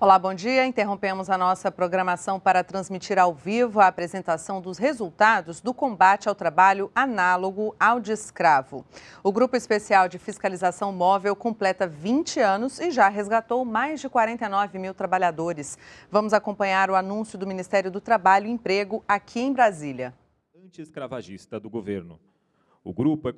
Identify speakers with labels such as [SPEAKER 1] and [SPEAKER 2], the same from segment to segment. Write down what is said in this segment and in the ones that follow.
[SPEAKER 1] Olá, bom dia. Interrompemos a nossa programação para transmitir ao vivo a apresentação dos resultados do combate ao trabalho análogo ao de escravo. O Grupo Especial de Fiscalização Móvel completa 20 anos e já resgatou mais de 49 mil trabalhadores. Vamos acompanhar o anúncio do Ministério do Trabalho e Emprego aqui em Brasília.
[SPEAKER 2] anti do governo. O grupo é,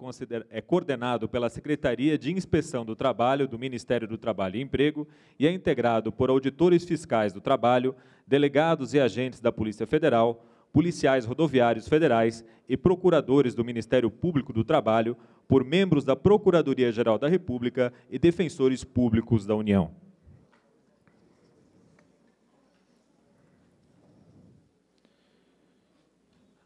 [SPEAKER 2] é, coordenado pela Secretaria de Inspeção do Trabalho do Ministério do Trabalho e Emprego e é integrado por auditores fiscais do trabalho, delegados e agentes da Polícia Federal, policiais rodoviários federais e procuradores do Ministério Público do Trabalho, por membros da Procuradoria-Geral da República e defensores públicos da União.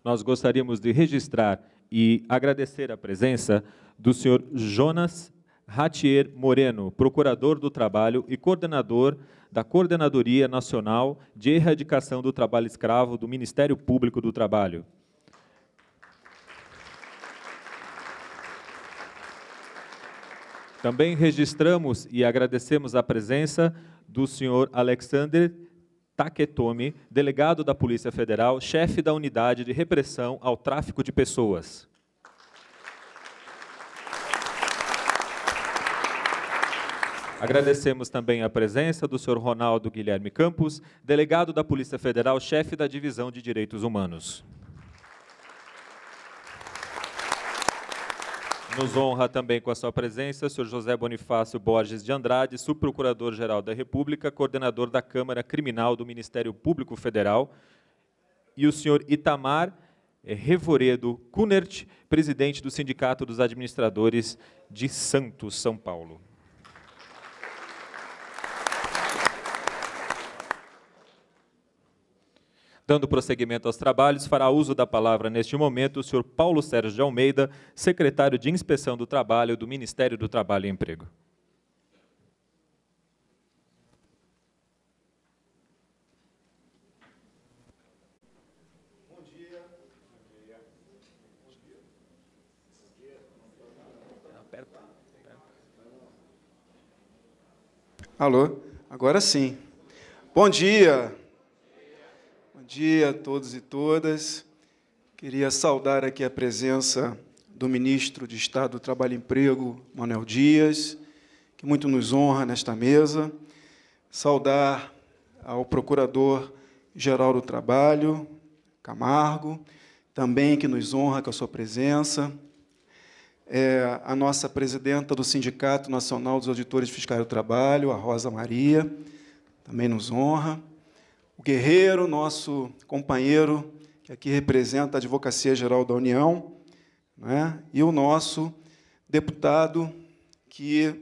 [SPEAKER 2] Nós gostaríamos de registrar e agradecer a presença do senhor Jonas Ratier Moreno, procurador do trabalho e coordenador da Coordenadoria Nacional de Erradicação do Trabalho Escravo do Ministério Público do Trabalho. Também registramos e agradecemos a presença do senhor Alexander Taketomi, delegado da Polícia Federal, chefe da unidade de repressão ao tráfico de pessoas.
[SPEAKER 1] Agradecemos
[SPEAKER 2] também a presença do senhor Ronaldo Guilherme Campos, delegado da Polícia Federal, chefe da Divisão de Direitos Humanos. Nos honra também com a sua presença, o Sr. José Bonifácio Borges de Andrade, Subprocurador-Geral da República, coordenador da Câmara Criminal do Ministério Público Federal, e o Sr. Itamar eh, Revoredo Kunert, presidente do Sindicato dos Administradores de Santos, São Paulo. Dando prosseguimento aos trabalhos, fará uso da palavra neste momento o senhor Paulo Sérgio de Almeida, secretário de Inspeção do Trabalho do Ministério do Trabalho e Emprego.
[SPEAKER 3] Alô, agora sim. Bom dia dia a todos e todas. Queria saudar aqui a presença do ministro de Estado do Trabalho e Emprego, Manuel Dias, que muito nos honra nesta mesa. Saudar ao Procurador-Geral do Trabalho, Camargo, também que nos honra com a sua presença. É, a nossa presidenta do Sindicato Nacional dos Auditores Fiscais do Trabalho, a Rosa Maria, também nos honra o guerreiro, nosso companheiro, que aqui representa a Advocacia Geral da União, né? e o nosso deputado, que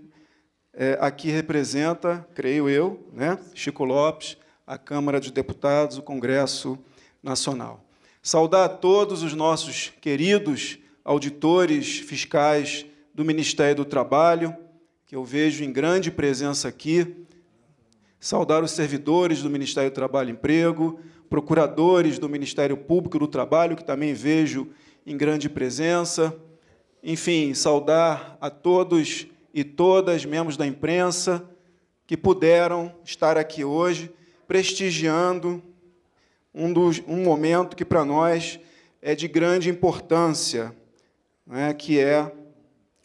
[SPEAKER 3] é, aqui representa, creio eu, né? Chico Lopes, a Câmara de Deputados, o Congresso Nacional. Saudar a todos os nossos queridos auditores fiscais do Ministério do Trabalho, que eu vejo em grande presença aqui, saudar os servidores do Ministério do Trabalho e Emprego, procuradores do Ministério Público do Trabalho, que também vejo em grande presença. Enfim, saudar a todos e todas, membros da imprensa, que puderam estar aqui hoje, prestigiando um, dos, um momento que para nós é de grande importância, né, que é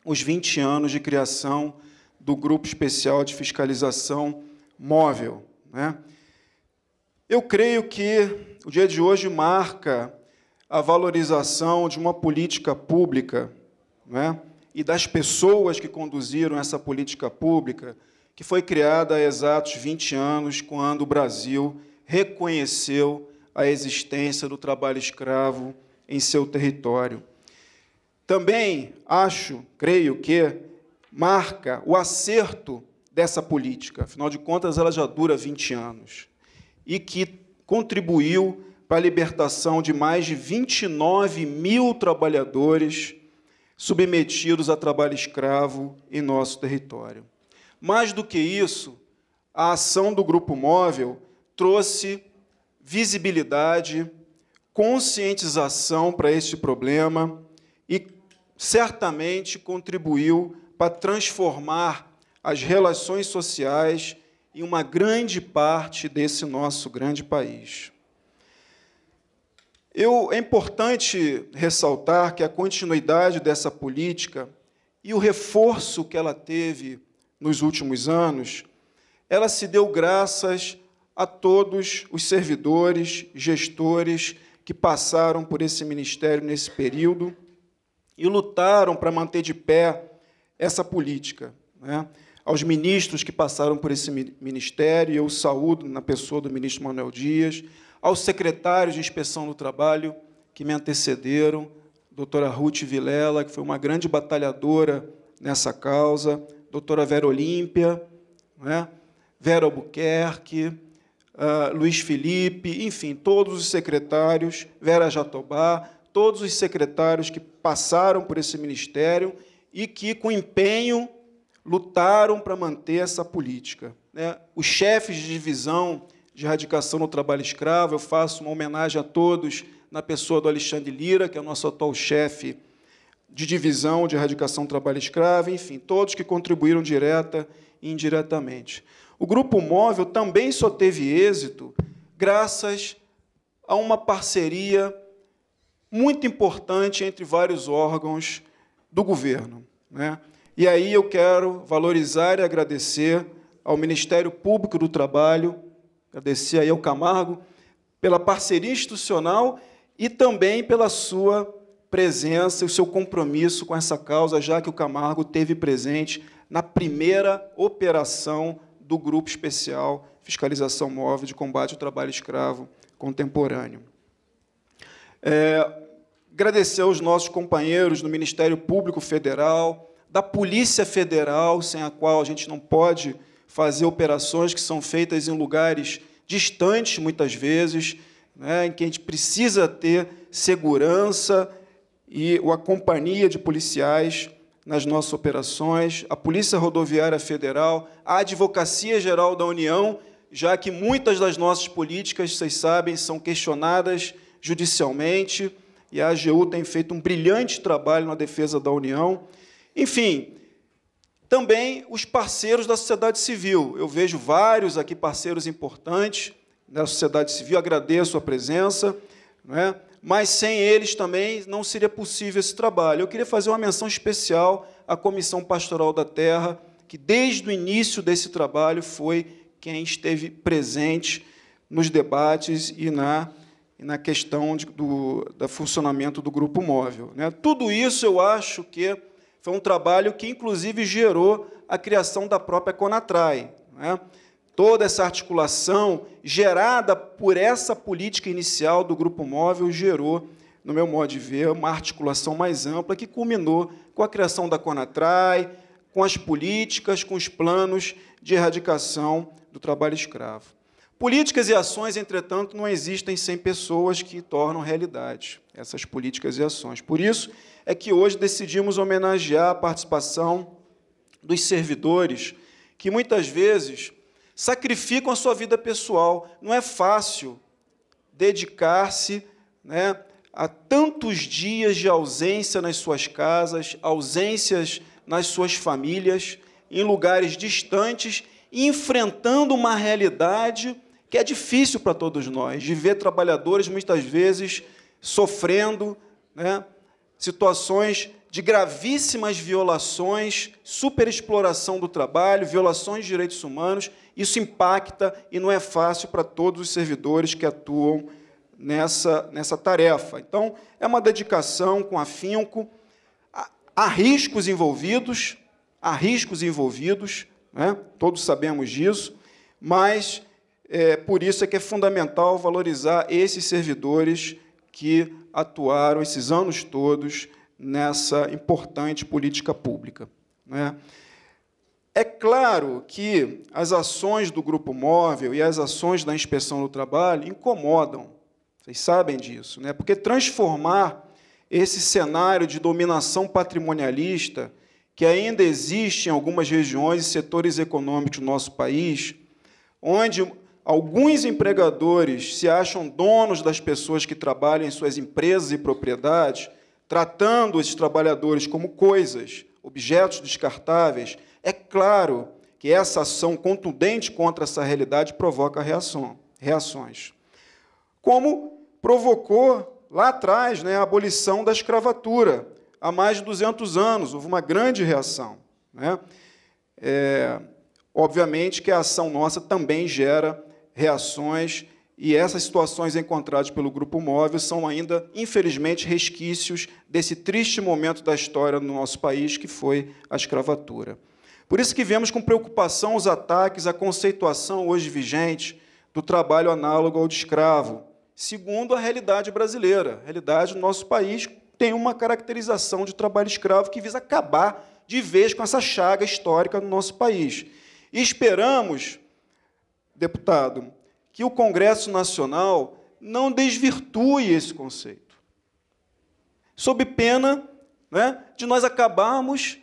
[SPEAKER 3] os 20 anos de criação do Grupo Especial de Fiscalização móvel. Né? Eu creio que o dia de hoje marca a valorização de uma política pública né? e das pessoas que conduziram essa política pública, que foi criada há exatos 20 anos, quando o Brasil reconheceu a existência do trabalho escravo em seu território. Também acho, creio que marca o acerto dessa política, afinal de contas, ela já dura 20 anos, e que contribuiu para a libertação de mais de 29 mil trabalhadores submetidos a trabalho escravo em nosso território. Mais do que isso, a ação do Grupo Móvel trouxe visibilidade, conscientização para este problema e certamente contribuiu para transformar as relações sociais em uma grande parte desse nosso grande país. Eu, é importante ressaltar que a continuidade dessa política e o reforço que ela teve nos últimos anos, ela se deu graças a todos os servidores, gestores que passaram por esse ministério nesse período e lutaram para manter de pé essa política. Né? aos ministros que passaram por esse ministério, eu saúdo na pessoa do ministro Manuel Dias, aos secretários de inspeção do trabalho que me antecederam, doutora Ruth Vilela, que foi uma grande batalhadora nessa causa, doutora Vera Olímpia, né? Vera Albuquerque, uh, Luiz Felipe, enfim, todos os secretários, Vera Jatobá, todos os secretários que passaram por esse ministério e que, com empenho, lutaram para manter essa política. Né? Os chefes de divisão de erradicação do trabalho escravo, eu faço uma homenagem a todos na pessoa do Alexandre Lira, que é o nosso atual chefe de divisão de erradicação do trabalho escravo, enfim, todos que contribuíram direta e indiretamente. O grupo móvel também só teve êxito graças a uma parceria muito importante entre vários órgãos do governo. Né? E aí eu quero valorizar e agradecer ao Ministério Público do Trabalho, agradecer aí ao Camargo, pela parceria institucional e também pela sua presença e o seu compromisso com essa causa, já que o Camargo teve presente na primeira operação do Grupo Especial Fiscalização Móvel de Combate ao Trabalho Escravo Contemporâneo. É, agradecer aos nossos companheiros do Ministério Público Federal, da Polícia Federal, sem a qual a gente não pode fazer operações que são feitas em lugares distantes, muitas vezes, né, em que a gente precisa ter segurança e a companhia de policiais nas nossas operações, a Polícia Rodoviária Federal, a Advocacia Geral da União, já que muitas das nossas políticas, vocês sabem, são questionadas judicialmente, e a AGU tem feito um brilhante trabalho na defesa da União. Enfim, também os parceiros da sociedade civil. Eu vejo vários aqui parceiros importantes da sociedade civil, agradeço a presença, é? mas sem eles também não seria possível esse trabalho. Eu queria fazer uma menção especial à Comissão Pastoral da Terra, que desde o início desse trabalho foi quem esteve presente nos debates e na, e na questão de, do da funcionamento do grupo móvel. Né? Tudo isso eu acho que foi um trabalho que, inclusive, gerou a criação da própria Conatrai. Né? Toda essa articulação gerada por essa política inicial do Grupo Móvel gerou, no meu modo de ver, uma articulação mais ampla que culminou com a criação da Conatrai, com as políticas, com os planos de erradicação do trabalho escravo. Políticas e ações, entretanto, não existem sem pessoas que tornam realidade essas políticas e ações. Por isso é que hoje decidimos homenagear a participação dos servidores que muitas vezes sacrificam a sua vida pessoal. Não é fácil dedicar-se né, a tantos dias de ausência nas suas casas, ausências nas suas famílias, em lugares distantes, enfrentando uma realidade que é difícil para todos nós, de ver trabalhadores muitas vezes sofrendo, né, situações de gravíssimas violações, superexploração do trabalho, violações de direitos humanos. Isso impacta e não é fácil para todos os servidores que atuam nessa, nessa tarefa. Então, é uma dedicação com afinco. Há riscos envolvidos, há riscos envolvidos, né? todos sabemos disso, mas é, por isso é que é fundamental valorizar esses servidores que atuaram esses anos todos nessa importante política pública. Né? É claro que as ações do Grupo Móvel e as ações da Inspeção do Trabalho incomodam, vocês sabem disso, né? porque transformar esse cenário de dominação patrimonialista que ainda existe em algumas regiões e setores econômicos do nosso país, onde Alguns empregadores se acham donos das pessoas que trabalham em suas empresas e propriedades, tratando esses trabalhadores como coisas, objetos descartáveis. É claro que essa ação contundente contra essa realidade provoca reação, reações. Como provocou lá atrás né, a abolição da escravatura, há mais de 200 anos, houve uma grande reação. Né? É, obviamente que a ação nossa também gera reações e essas situações encontradas pelo grupo móvel são ainda, infelizmente, resquícios desse triste momento da história no nosso país, que foi a escravatura. Por isso que vemos com preocupação os ataques à conceituação hoje vigente do trabalho análogo ao de escravo, segundo a realidade brasileira. A realidade do nosso país tem uma caracterização de trabalho escravo que visa acabar de vez com essa chaga histórica no nosso país. E esperamos deputado, que o Congresso Nacional não desvirtue esse conceito, sob pena né, de nós acabarmos,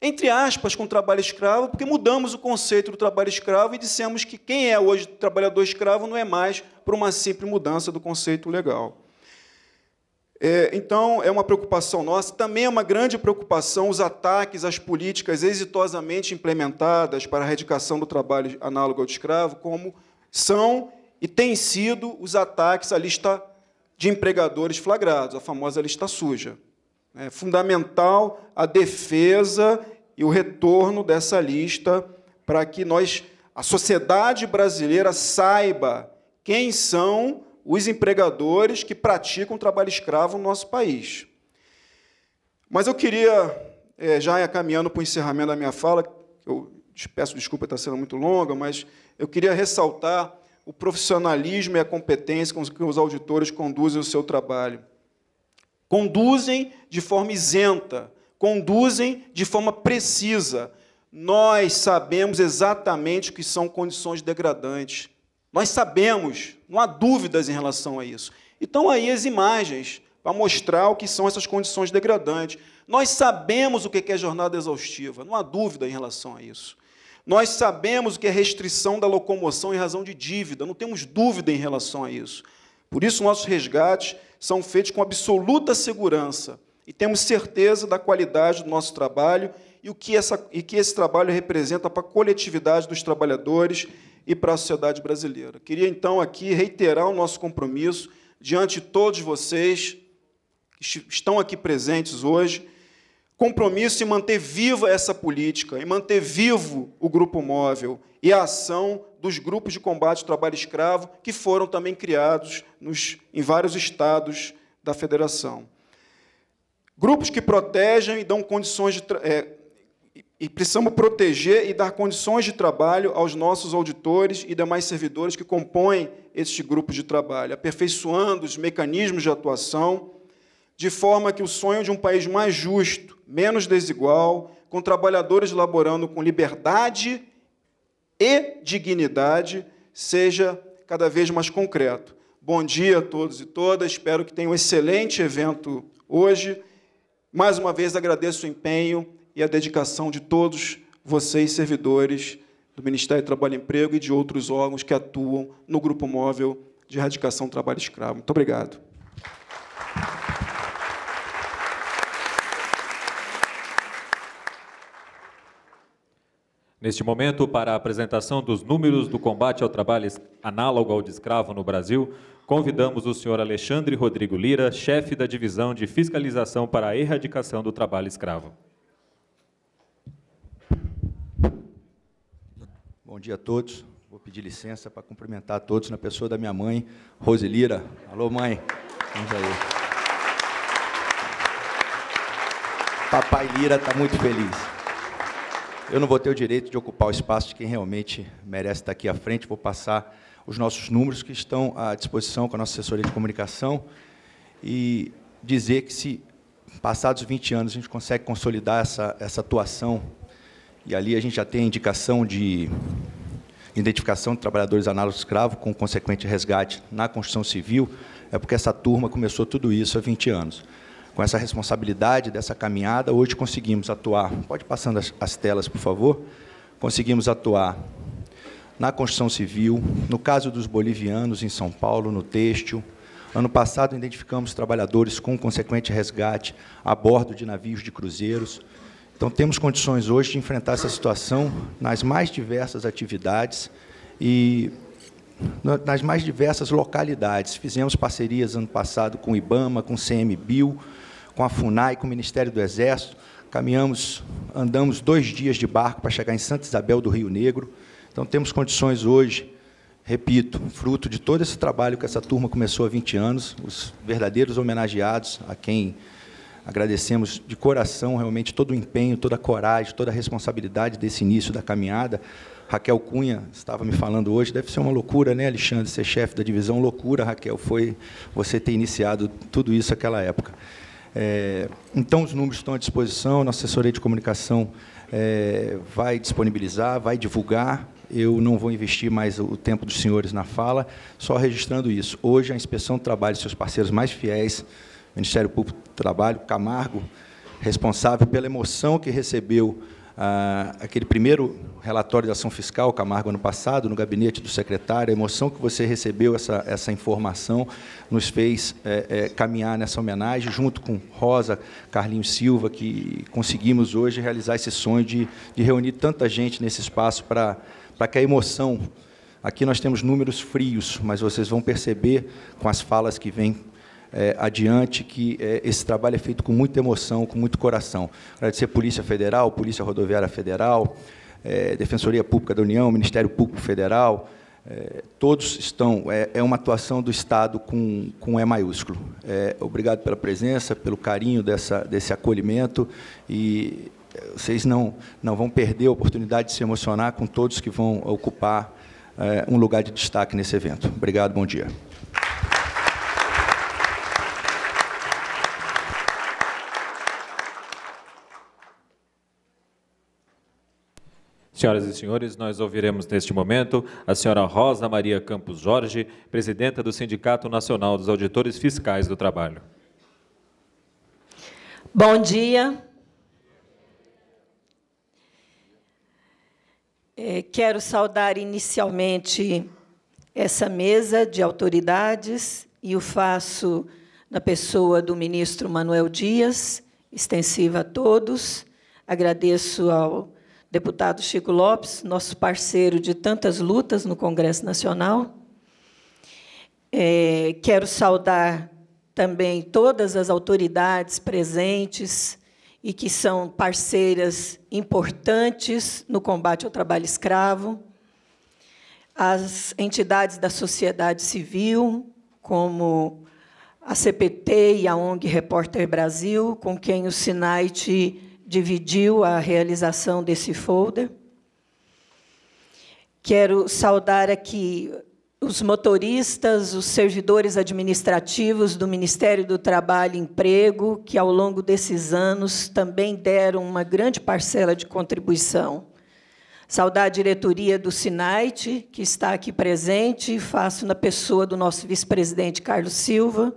[SPEAKER 3] entre aspas, com o trabalho escravo, porque mudamos o conceito do trabalho escravo e dissemos que quem é hoje trabalhador escravo não é mais por uma simples mudança do conceito legal. É, então, é uma preocupação nossa. Também é uma grande preocupação os ataques às políticas exitosamente implementadas para a erradicação do trabalho análogo ao de escravo, como são e têm sido os ataques à lista de empregadores flagrados, a famosa lista suja. É fundamental a defesa e o retorno dessa lista para que nós, a sociedade brasileira, saiba quem são os empregadores que praticam trabalho escravo no nosso país. Mas eu queria, eh, já caminhando para o encerramento da minha fala, eu peço desculpa estar sendo muito longa, mas eu queria ressaltar o profissionalismo e a competência com que os auditores conduzem o seu trabalho. Conduzem de forma isenta, conduzem de forma precisa. Nós sabemos exatamente o que são condições degradantes. Nós sabemos, não há dúvidas em relação a isso. Então aí as imagens para mostrar o que são essas condições degradantes. Nós sabemos o que é jornada exaustiva, não há dúvida em relação a isso. Nós sabemos o que é restrição da locomoção em razão de dívida, não temos dúvida em relação a isso. Por isso, nossos resgates são feitos com absoluta segurança e temos certeza da qualidade do nosso trabalho e o que, essa, e que esse trabalho representa para a coletividade dos trabalhadores e para a sociedade brasileira. Queria, então, aqui reiterar o nosso compromisso diante de todos vocês que estão aqui presentes hoje, compromisso em manter viva essa política, em manter vivo o grupo móvel e a ação dos grupos de combate ao trabalho escravo que foram também criados nos, em vários estados da federação. Grupos que protegem e dão condições de, é, e precisamos proteger e dar condições de trabalho aos nossos auditores e demais servidores que compõem este grupo de trabalho, aperfeiçoando os mecanismos de atuação, de forma que o sonho de um país mais justo, menos desigual, com trabalhadores laborando com liberdade e dignidade, seja cada vez mais concreto. Bom dia a todos e todas, espero que tenham um excelente evento hoje. Mais uma vez agradeço o empenho e a dedicação de todos vocês, servidores do Ministério do Trabalho e Emprego e de outros órgãos que atuam no Grupo Móvel de Erradicação do Trabalho Escravo. Muito obrigado.
[SPEAKER 2] Neste momento, para a apresentação dos números do combate ao trabalho análogo ao de escravo no Brasil, convidamos o senhor Alexandre Rodrigo Lira, chefe da Divisão de Fiscalização para a Erradicação do Trabalho Escravo.
[SPEAKER 4] Bom dia a todos. Vou pedir licença para cumprimentar todos na pessoa da minha mãe, Roselira. Alô, mãe. Vamos aí. Papai Lira está muito feliz. Eu não vou ter o direito de ocupar o espaço de quem realmente merece estar aqui à frente. Vou passar os nossos números que estão à disposição com a nossa assessoria de comunicação e dizer que se passados 20 anos a gente consegue consolidar essa, essa atuação e ali a gente já tem indicação de identificação de trabalhadores análogos escravo com consequente resgate na construção Civil, é porque essa turma começou tudo isso há 20 anos. Com essa responsabilidade dessa caminhada, hoje conseguimos atuar. Pode passando as, as telas, por favor. Conseguimos atuar na construção civil, no caso dos bolivianos em São Paulo, no têxtil. Ano passado, identificamos trabalhadores com consequente resgate a bordo de navios de cruzeiros. Então, temos condições hoje de enfrentar essa situação nas mais diversas atividades e nas mais diversas localidades. Fizemos parcerias ano passado com o IBAMA, com o CMBio, com a FUNAI, com o Ministério do Exército. Caminhamos, andamos dois dias de barco para chegar em Santa Isabel do Rio Negro. Então, temos condições hoje, repito, fruto de todo esse trabalho que essa turma começou há 20 anos, os verdadeiros homenageados a quem Agradecemos de coração realmente todo o empenho, toda a coragem, toda a responsabilidade desse início da caminhada. Raquel Cunha estava me falando hoje, deve ser uma loucura, né, Alexandre, ser chefe da divisão, loucura, Raquel, foi você ter iniciado tudo isso naquela época. É, então, os números estão à disposição, nossa assessoria de comunicação é, vai disponibilizar, vai divulgar. Eu não vou investir mais o tempo dos senhores na fala, só registrando isso. Hoje, a Inspeção do Trabalho e seus parceiros mais fiéis Ministério Público do Trabalho, Camargo, responsável pela emoção que recebeu ah, aquele primeiro relatório de ação fiscal, Camargo, ano passado, no gabinete do secretário, a emoção que você recebeu essa, essa informação nos fez é, é, caminhar nessa homenagem, junto com Rosa, Carlinhos Silva, que conseguimos hoje realizar esse sonho de, de reunir tanta gente nesse espaço para, para que a emoção. Aqui nós temos números frios, mas vocês vão perceber com as falas que vêm é, adiante, que é, esse trabalho é feito com muita emoção, com muito coração. Agradecer Polícia Federal, Polícia Rodoviária Federal, é, Defensoria Pública da União, Ministério Público Federal, é, todos estão, é, é, uma atuação do Estado com, com E maiúsculo. É, obrigado pela presença, pelo carinho dessa, desse acolhimento e vocês não, não vão perder a oportunidade de se emocionar com todos que vão ocupar um lugar de destaque nesse evento. Obrigado, bom dia.
[SPEAKER 2] Senhoras e senhores, nós ouviremos neste momento a senhora Rosa Maria Campos Jorge, presidenta do Sindicato Nacional dos Auditores Fiscais do Trabalho.
[SPEAKER 5] Bom dia. É, quero saudar inicialmente essa mesa de autoridades e o faço na pessoa do ministro Manuel Dias, extensiva a todos. Agradeço ao deputado Chico Lopes, nosso parceiro de tantas lutas no Congresso Nacional. É, quero saudar também todas as autoridades presentes e que são parceiras importantes no combate ao trabalho escravo, as entidades da sociedade civil, como a CPT e a ONG Repórter Brasil, com quem o SINAIT dividiu a realização desse folder. Quero saudar aqui os motoristas, os servidores administrativos do Ministério do Trabalho e Emprego, que ao longo desses anos também deram uma grande parcela de contribuição. Saudar a diretoria do SINAIT, que está aqui presente, faço na pessoa do nosso vice-presidente Carlos Silva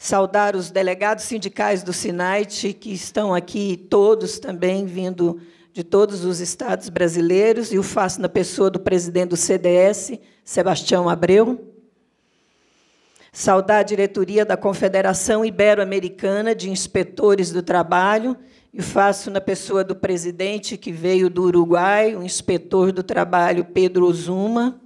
[SPEAKER 5] saudar os delegados sindicais do SINAIT, que estão aqui todos também vindo de todos os estados brasileiros, e o faço na pessoa do presidente do CDS, Sebastião Abreu. Saudar a diretoria da Confederação Ibero-Americana de Inspetores do Trabalho, e faço na pessoa do presidente que veio do Uruguai, o inspetor do trabalho Pedro Ozuma.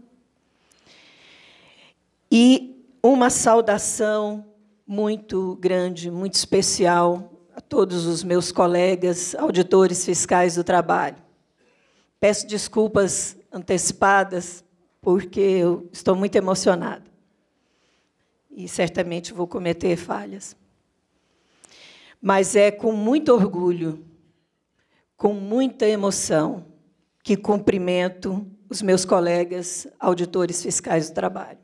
[SPEAKER 5] E uma saudação muito grande, muito especial a todos os meus colegas, auditores fiscais do trabalho. Peço desculpas antecipadas, porque eu estou muito emocionada e certamente vou cometer falhas. Mas é com muito orgulho, com muita emoção, que cumprimento os meus colegas auditores fiscais do trabalho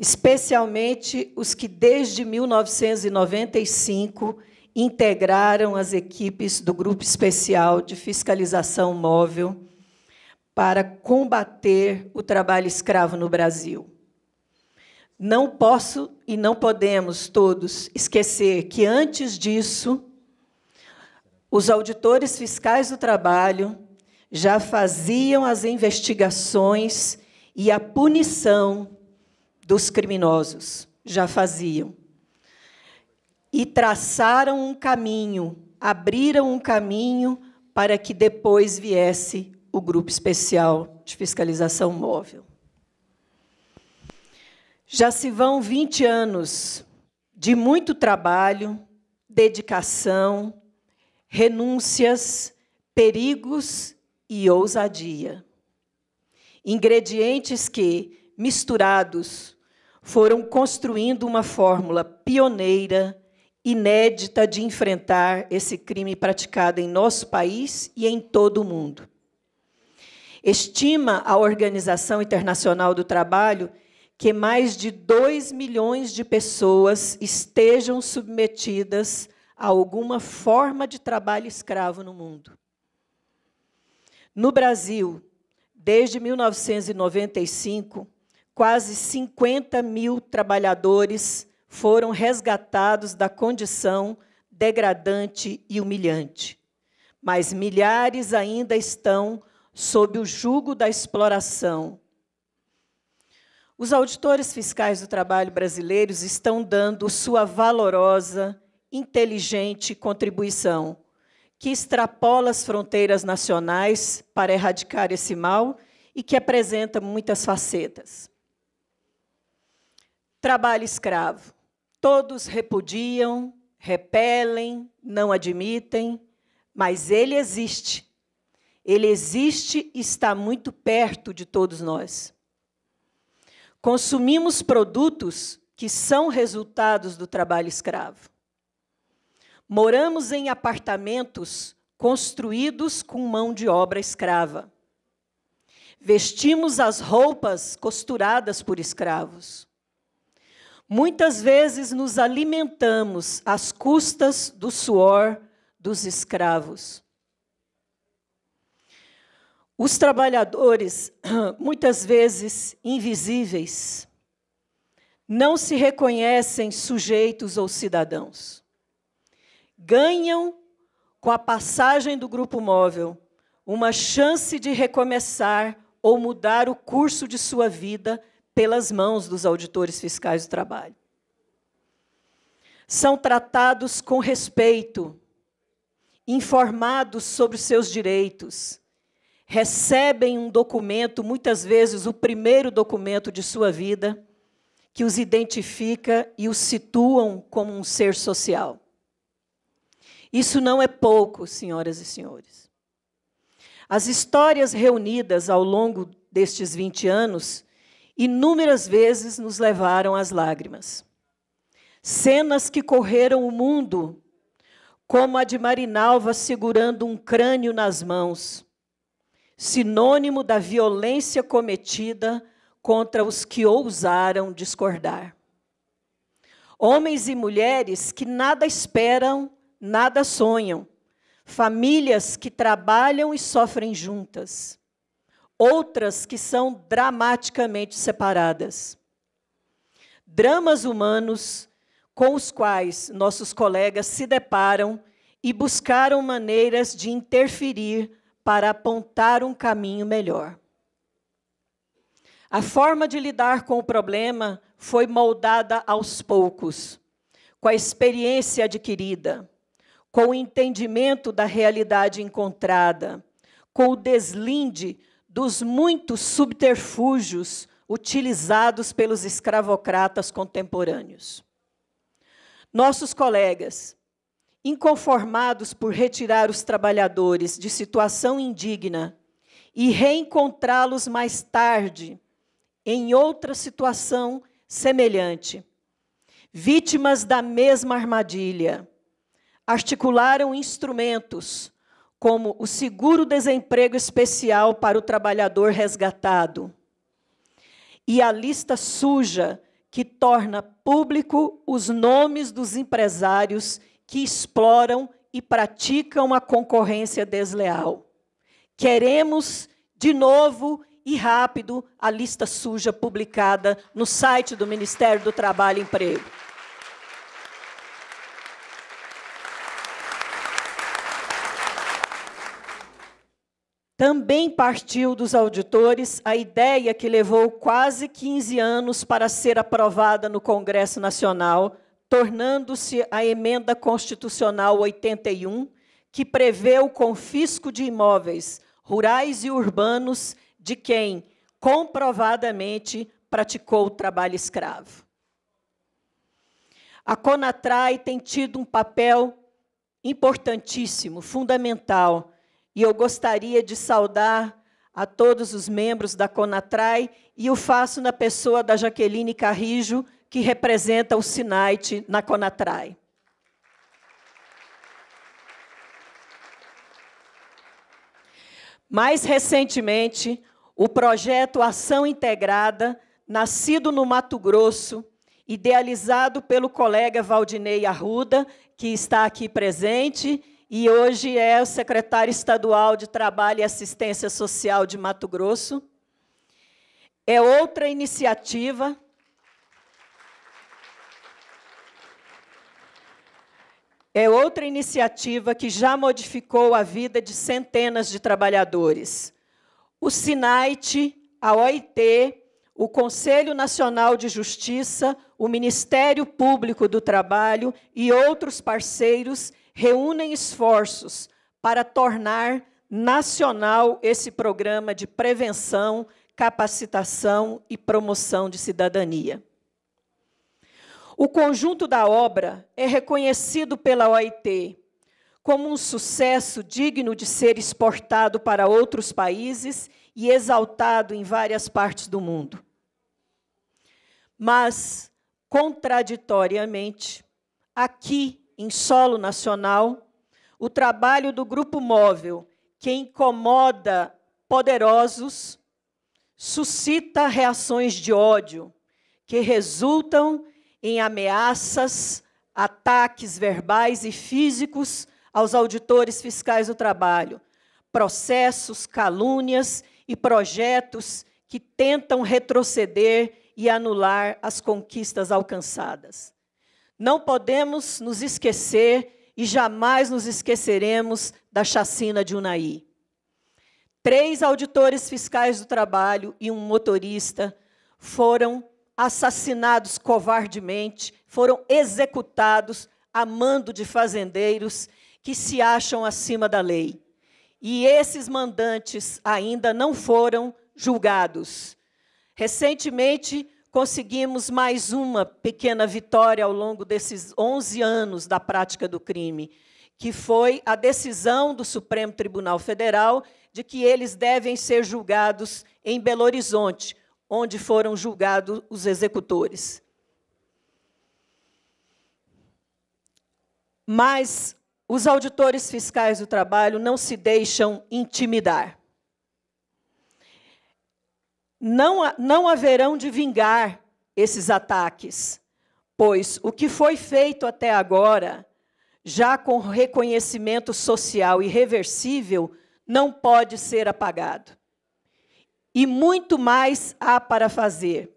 [SPEAKER 5] especialmente os que desde 1995 integraram as equipes do Grupo Especial de Fiscalização Móvel para combater o trabalho escravo no Brasil. Não posso e não podemos todos esquecer que, antes disso, os auditores fiscais do trabalho já faziam as investigações e a punição dos criminosos já faziam. E traçaram um caminho, abriram um caminho para que depois viesse o grupo especial de fiscalização móvel. Já se vão 20 anos de muito trabalho, dedicação, renúncias, perigos e ousadia. Ingredientes que, misturados foram construindo uma fórmula pioneira, inédita de enfrentar esse crime praticado em nosso país e em todo o mundo. Estima a Organização Internacional do Trabalho que mais de 2 milhões de pessoas estejam submetidas a alguma forma de trabalho escravo no mundo. No Brasil, desde 1995, quase 50 mil trabalhadores foram resgatados da condição degradante e humilhante. Mas milhares ainda estão sob o jugo da exploração. Os auditores fiscais do trabalho brasileiros estão dando sua valorosa, inteligente contribuição, que extrapola as fronteiras nacionais para erradicar esse mal e que apresenta muitas facetas. Trabalho escravo. Todos repudiam, repelem, não admitem, mas ele existe. Ele existe e está muito perto de todos nós. Consumimos produtos que são resultados do trabalho escravo. Moramos em apartamentos construídos com mão de obra escrava. Vestimos as roupas costuradas por escravos. Muitas vezes nos alimentamos às custas do suor dos escravos. Os trabalhadores, muitas vezes invisíveis, não se reconhecem sujeitos ou cidadãos. Ganham, com a passagem do grupo móvel, uma chance de recomeçar ou mudar o curso de sua vida pelas mãos dos auditores fiscais do trabalho. São tratados com respeito, informados sobre seus direitos, recebem um documento, muitas vezes o primeiro documento de sua vida, que os identifica e os situam como um ser social. Isso não é pouco, senhoras e senhores. As histórias reunidas ao longo destes 20 anos inúmeras vezes nos levaram às lágrimas. Cenas que correram o mundo, como a de Marinalva segurando um crânio nas mãos, sinônimo da violência cometida contra os que ousaram discordar. Homens e mulheres que nada esperam, nada sonham, famílias que trabalham e sofrem juntas outras que são dramaticamente separadas. Dramas humanos com os quais nossos colegas se deparam e buscaram maneiras de interferir para apontar um caminho melhor. A forma de lidar com o problema foi moldada aos poucos, com a experiência adquirida, com o entendimento da realidade encontrada, com o deslinde dos muitos subterfúgios utilizados pelos escravocratas contemporâneos. Nossos colegas, inconformados por retirar os trabalhadores de situação indigna e reencontrá-los mais tarde em outra situação semelhante, vítimas da mesma armadilha, articularam instrumentos como o seguro-desemprego especial para o trabalhador resgatado e a lista suja que torna público os nomes dos empresários que exploram e praticam a concorrência desleal. Queremos, de novo e rápido, a lista suja publicada no site do Ministério do Trabalho e Emprego. Também partiu dos auditores a ideia que levou quase 15 anos para ser aprovada no Congresso Nacional, tornando-se a Emenda Constitucional 81, que prevê o confisco de imóveis rurais e urbanos de quem comprovadamente praticou o trabalho escravo. A CONATRAI tem tido um papel importantíssimo, fundamental, e eu gostaria de saudar a todos os membros da Conatrai e o faço na pessoa da Jaqueline Carrijo, que representa o SINAIT na Conatrai. Mais recentemente, o projeto Ação Integrada, nascido no Mato Grosso, idealizado pelo colega Valdinei Arruda, que está aqui presente e hoje é o secretário estadual de Trabalho e Assistência Social de Mato Grosso. É outra iniciativa. É outra iniciativa que já modificou a vida de centenas de trabalhadores. O SINAIT, a OIT, o Conselho Nacional de Justiça, o Ministério Público do Trabalho e outros parceiros reúnem esforços para tornar nacional esse programa de prevenção, capacitação e promoção de cidadania. O conjunto da obra é reconhecido pela OIT como um sucesso digno de ser exportado para outros países e exaltado em várias partes do mundo. Mas, contraditoriamente, aqui em solo nacional, o trabalho do grupo móvel, que incomoda poderosos, suscita reações de ódio que resultam em ameaças, ataques verbais e físicos aos auditores fiscais do trabalho, processos, calúnias e projetos que tentam retroceder e anular as conquistas alcançadas. Não podemos nos esquecer e jamais nos esqueceremos da chacina de Unai. Três auditores fiscais do trabalho e um motorista foram assassinados covardemente, foram executados a mando de fazendeiros que se acham acima da lei. E esses mandantes ainda não foram julgados. Recentemente, conseguimos mais uma pequena vitória ao longo desses 11 anos da prática do crime, que foi a decisão do Supremo Tribunal Federal de que eles devem ser julgados em Belo Horizonte, onde foram julgados os executores. Mas os auditores fiscais do trabalho não se deixam intimidar não, não haverão de vingar esses ataques, pois o que foi feito até agora, já com reconhecimento social irreversível, não pode ser apagado. E muito mais há para fazer.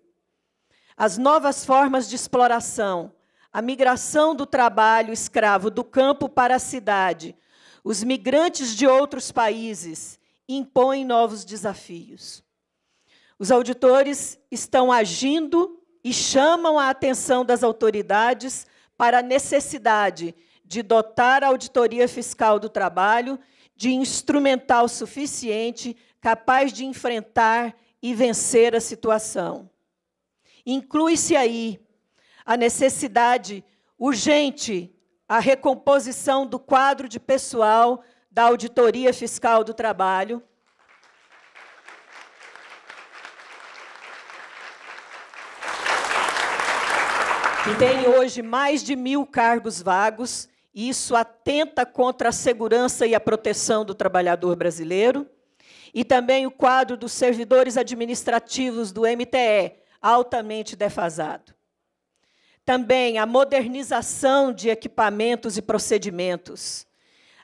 [SPEAKER 5] As novas formas de exploração, a migração do trabalho escravo do campo para a cidade, os migrantes de outros países impõem novos desafios. Os auditores estão agindo e chamam a atenção das autoridades para a necessidade de dotar a auditoria fiscal do trabalho de instrumental suficiente capaz de enfrentar e vencer a situação. Inclui-se aí a necessidade urgente a recomposição do quadro de pessoal da Auditoria Fiscal do Trabalho, E tem hoje mais de mil cargos vagos, e isso atenta contra a segurança e a proteção do trabalhador brasileiro. E também o quadro dos servidores administrativos do MTE, altamente defasado. Também a modernização de equipamentos e procedimentos.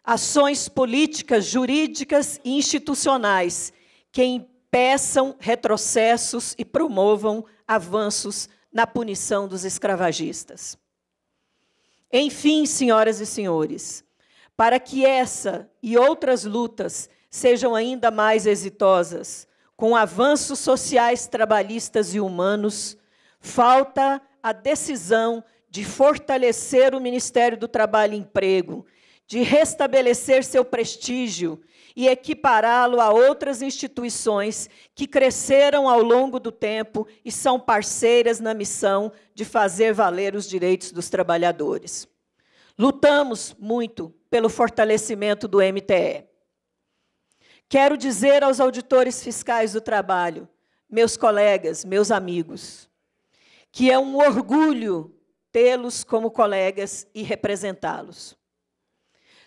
[SPEAKER 5] Ações políticas, jurídicas e institucionais que impeçam retrocessos e promovam avanços na punição dos escravagistas. Enfim, senhoras e senhores, para que essa e outras lutas sejam ainda mais exitosas, com avanços sociais, trabalhistas e humanos, falta a decisão de fortalecer o Ministério do Trabalho e Emprego, de restabelecer seu prestígio, e equipará-lo a outras instituições que cresceram ao longo do tempo e são parceiras na missão de fazer valer os direitos dos trabalhadores. Lutamos muito pelo fortalecimento do MTE. Quero dizer aos auditores fiscais do trabalho, meus colegas, meus amigos, que é um orgulho tê-los como colegas e representá-los.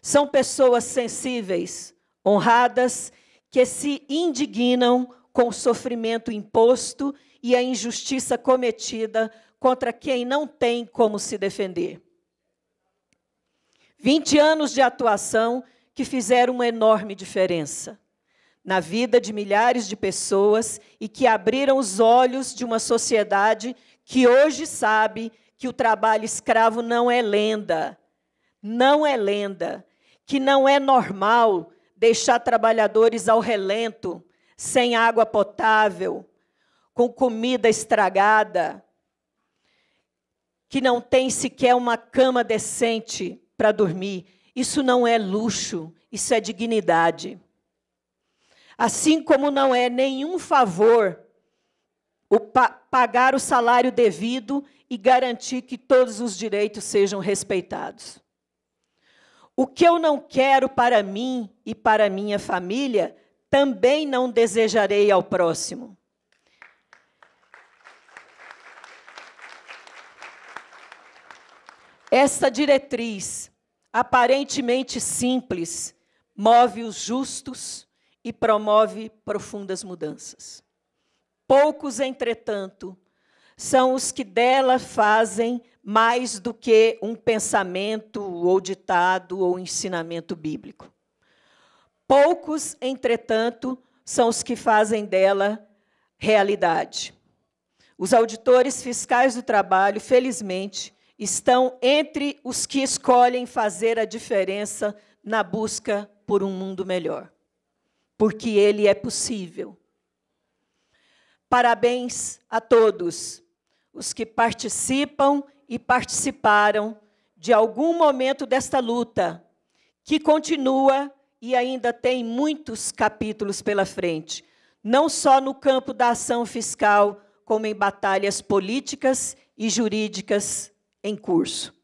[SPEAKER 5] São pessoas sensíveis, honradas, que se indignam com o sofrimento imposto e a injustiça cometida contra quem não tem como se defender. 20 anos de atuação que fizeram uma enorme diferença na vida de milhares de pessoas e que abriram os olhos de uma sociedade que hoje sabe que o trabalho escravo não é lenda, não é lenda, que não é normal deixar trabalhadores ao relento, sem água potável, com comida estragada, que não tem sequer uma cama decente para dormir. Isso não é luxo, isso é dignidade. Assim como não é nenhum favor o pa pagar o salário devido e garantir que todos os direitos sejam respeitados. O que eu não quero para mim e para minha família, também não desejarei ao próximo. Esta diretriz, aparentemente simples, move os justos e promove profundas mudanças. Poucos, entretanto, são os que dela fazem mais do que um pensamento ou ditado ou ensinamento bíblico. Poucos, entretanto, são os que fazem dela realidade. Os auditores fiscais do trabalho, felizmente, estão entre os que escolhem fazer a diferença na busca por um mundo melhor, porque ele é possível. Parabéns a todos os que participam e participaram de algum momento desta luta, que continua e ainda tem muitos capítulos pela frente, não só no campo da ação fiscal, como em batalhas políticas e jurídicas em curso.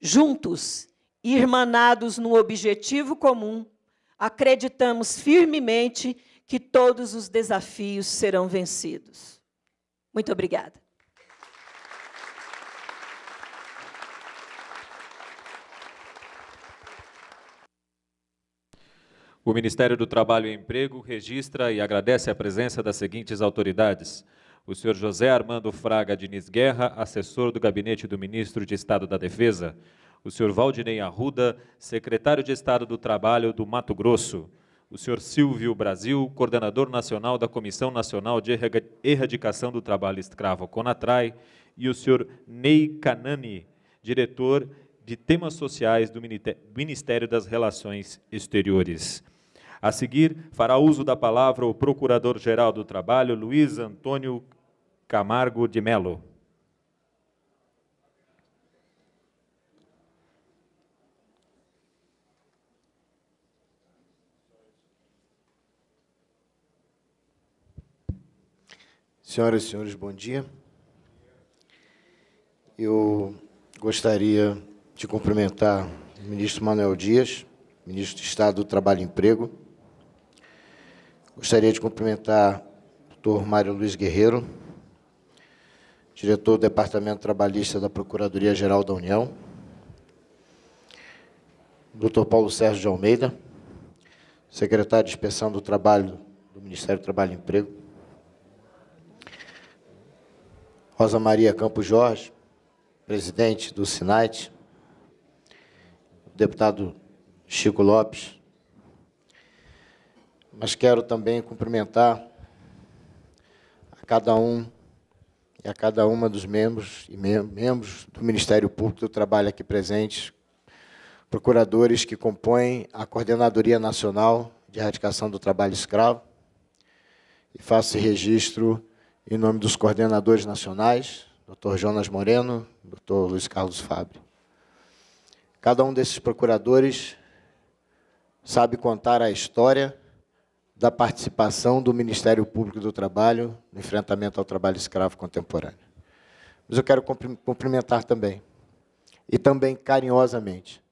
[SPEAKER 5] Juntos, irmanados no objetivo comum, acreditamos firmemente que todos os desafios serão vencidos. Muito obrigada.
[SPEAKER 2] O Ministério do Trabalho e Emprego registra e agradece a presença das seguintes autoridades: o senhor José Armando Fraga Diniz Guerra, assessor do gabinete do Ministro de Estado da Defesa, o senhor Valdinei Arruda, secretário de Estado do Trabalho do Mato Grosso, o senhor Silvio Brasil, coordenador nacional da Comissão Nacional de Erradicação do Trabalho Escravo, CONATRAI, e o senhor Ney Canani, diretor de temas sociais do Ministério das Relações Exteriores. A seguir, fará uso da palavra o Procurador-Geral do Trabalho, Luiz Antônio Camargo de Melo.
[SPEAKER 6] Senhoras e senhores, bom dia. Eu gostaria de cumprimentar o ministro Manuel Dias, ministro de Estado do Trabalho e Emprego, Gostaria de cumprimentar o doutor Mário Luiz Guerreiro, diretor do Departamento Trabalhista da Procuradoria-Geral da União, doutor Paulo Sérgio de Almeida, secretário de Inspeção do Trabalho do Ministério do Trabalho e Emprego, Rosa Maria Campos Jorge, presidente do SINAIT, deputado Chico Lopes, mas quero também cumprimentar a cada um e a cada uma dos membros e mem membros do Ministério Público do Trabalho aqui presentes, procuradores que compõem a Coordenadoria Nacional de Erradicação do Trabalho Escravo, e faço registro em nome dos coordenadores nacionais, Dr. Jonas Moreno, Dr. Luiz Carlos Fabre. Cada um desses procuradores sabe contar a história da participação do Ministério Público do Trabalho no enfrentamento ao trabalho escravo contemporâneo. Mas eu quero cumprimentar também, e também carinhosamente,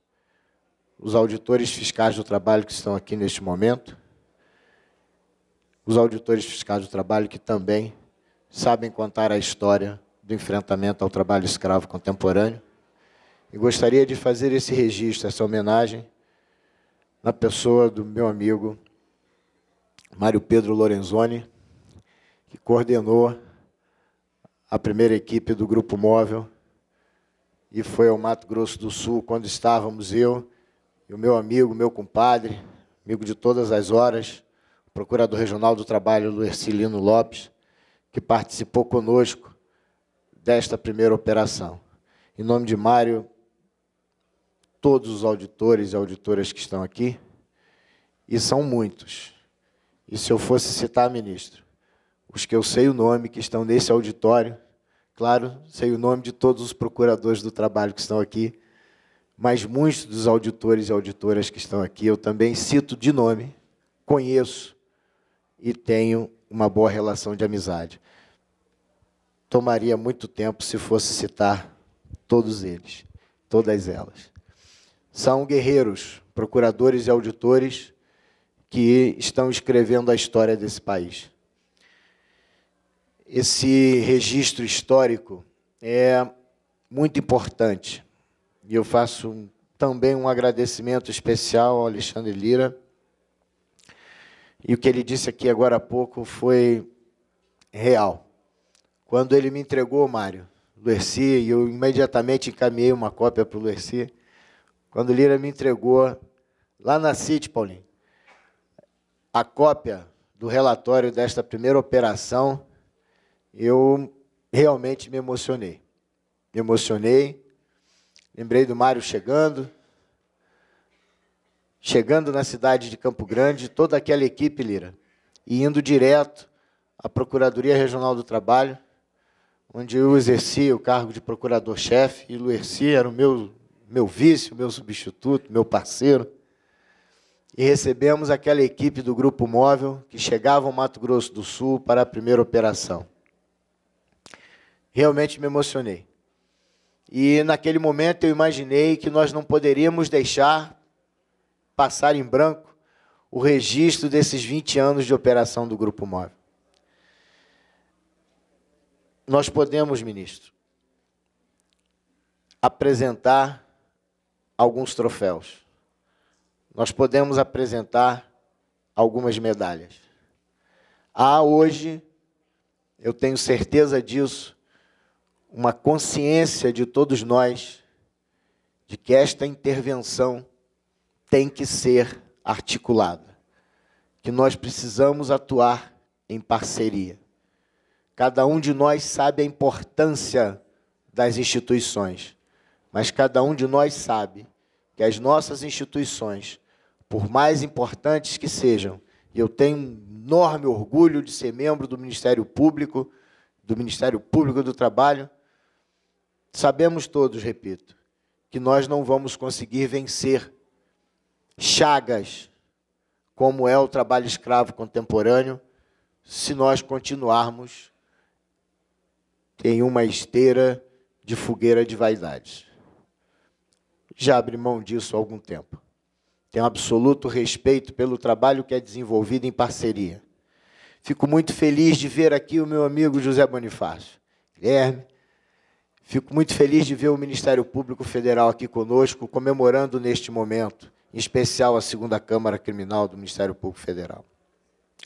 [SPEAKER 6] os auditores fiscais do trabalho que estão aqui neste momento, os auditores fiscais do trabalho que também sabem contar a história do enfrentamento ao trabalho escravo contemporâneo. E gostaria de fazer esse registro, essa homenagem, na pessoa do meu amigo Mário Pedro Lorenzoni, que coordenou a primeira equipe do Grupo Móvel e foi ao Mato Grosso do Sul quando estávamos eu e o meu amigo, meu compadre, amigo de todas as horas, o Procurador Regional do Trabalho, Silino Lopes, que participou conosco desta primeira operação. Em nome de Mário, todos os auditores e auditoras que estão aqui, e são muitos. E se eu fosse citar, ministro, os que eu sei o nome, que estão nesse auditório, claro, sei o nome de todos os procuradores do trabalho que estão aqui, mas muitos dos auditores e auditoras que estão aqui eu também cito de nome, conheço e tenho uma boa relação de amizade. Tomaria muito tempo se fosse citar todos eles, todas elas. São guerreiros, procuradores e auditores que estão escrevendo a história desse país. Esse registro histórico é muito importante e eu faço também um agradecimento especial ao Alexandre Lira. E o que ele disse aqui agora há pouco foi real. Quando ele me entregou, Mário, Luerci, e eu imediatamente encaminhei uma cópia para o Luerci, quando o Lira me entregou, lá na CIT, Paulinho, a cópia do relatório desta primeira operação, eu realmente me emocionei. Me emocionei, lembrei do Mário chegando, chegando na cidade de Campo Grande, toda aquela equipe, Lira, e indo direto à Procuradoria Regional do Trabalho, onde eu exercia o cargo de procurador-chefe, e Luerci era o meu, meu vice, o meu substituto, meu parceiro e recebemos aquela equipe do Grupo Móvel que chegava ao Mato Grosso do Sul para a primeira operação. Realmente me emocionei. E naquele momento eu imaginei que nós não poderíamos deixar passar em branco o registro desses 20 anos de operação do Grupo Móvel. Nós podemos, ministro, apresentar alguns troféus nós podemos apresentar algumas medalhas. Há hoje, eu tenho certeza disso, uma consciência de todos nós de que esta intervenção tem que ser articulada, que nós precisamos atuar em parceria. Cada um de nós sabe a importância das instituições, mas cada um de nós sabe que as nossas instituições por mais importantes que sejam. Eu tenho um enorme orgulho de ser membro do Ministério Público, do Ministério Público do Trabalho. Sabemos todos, repito, que nós não vamos conseguir vencer chagas como é o trabalho escravo contemporâneo se nós continuarmos em uma esteira de fogueira de vaidades. Já abri mão disso há algum tempo. Tenho absoluto respeito pelo trabalho que é desenvolvido em parceria. Fico muito feliz de ver aqui o meu amigo José Bonifácio. Guilherme, fico muito feliz de ver o Ministério Público Federal aqui conosco, comemorando neste momento, em especial a segunda Câmara Criminal do Ministério Público Federal.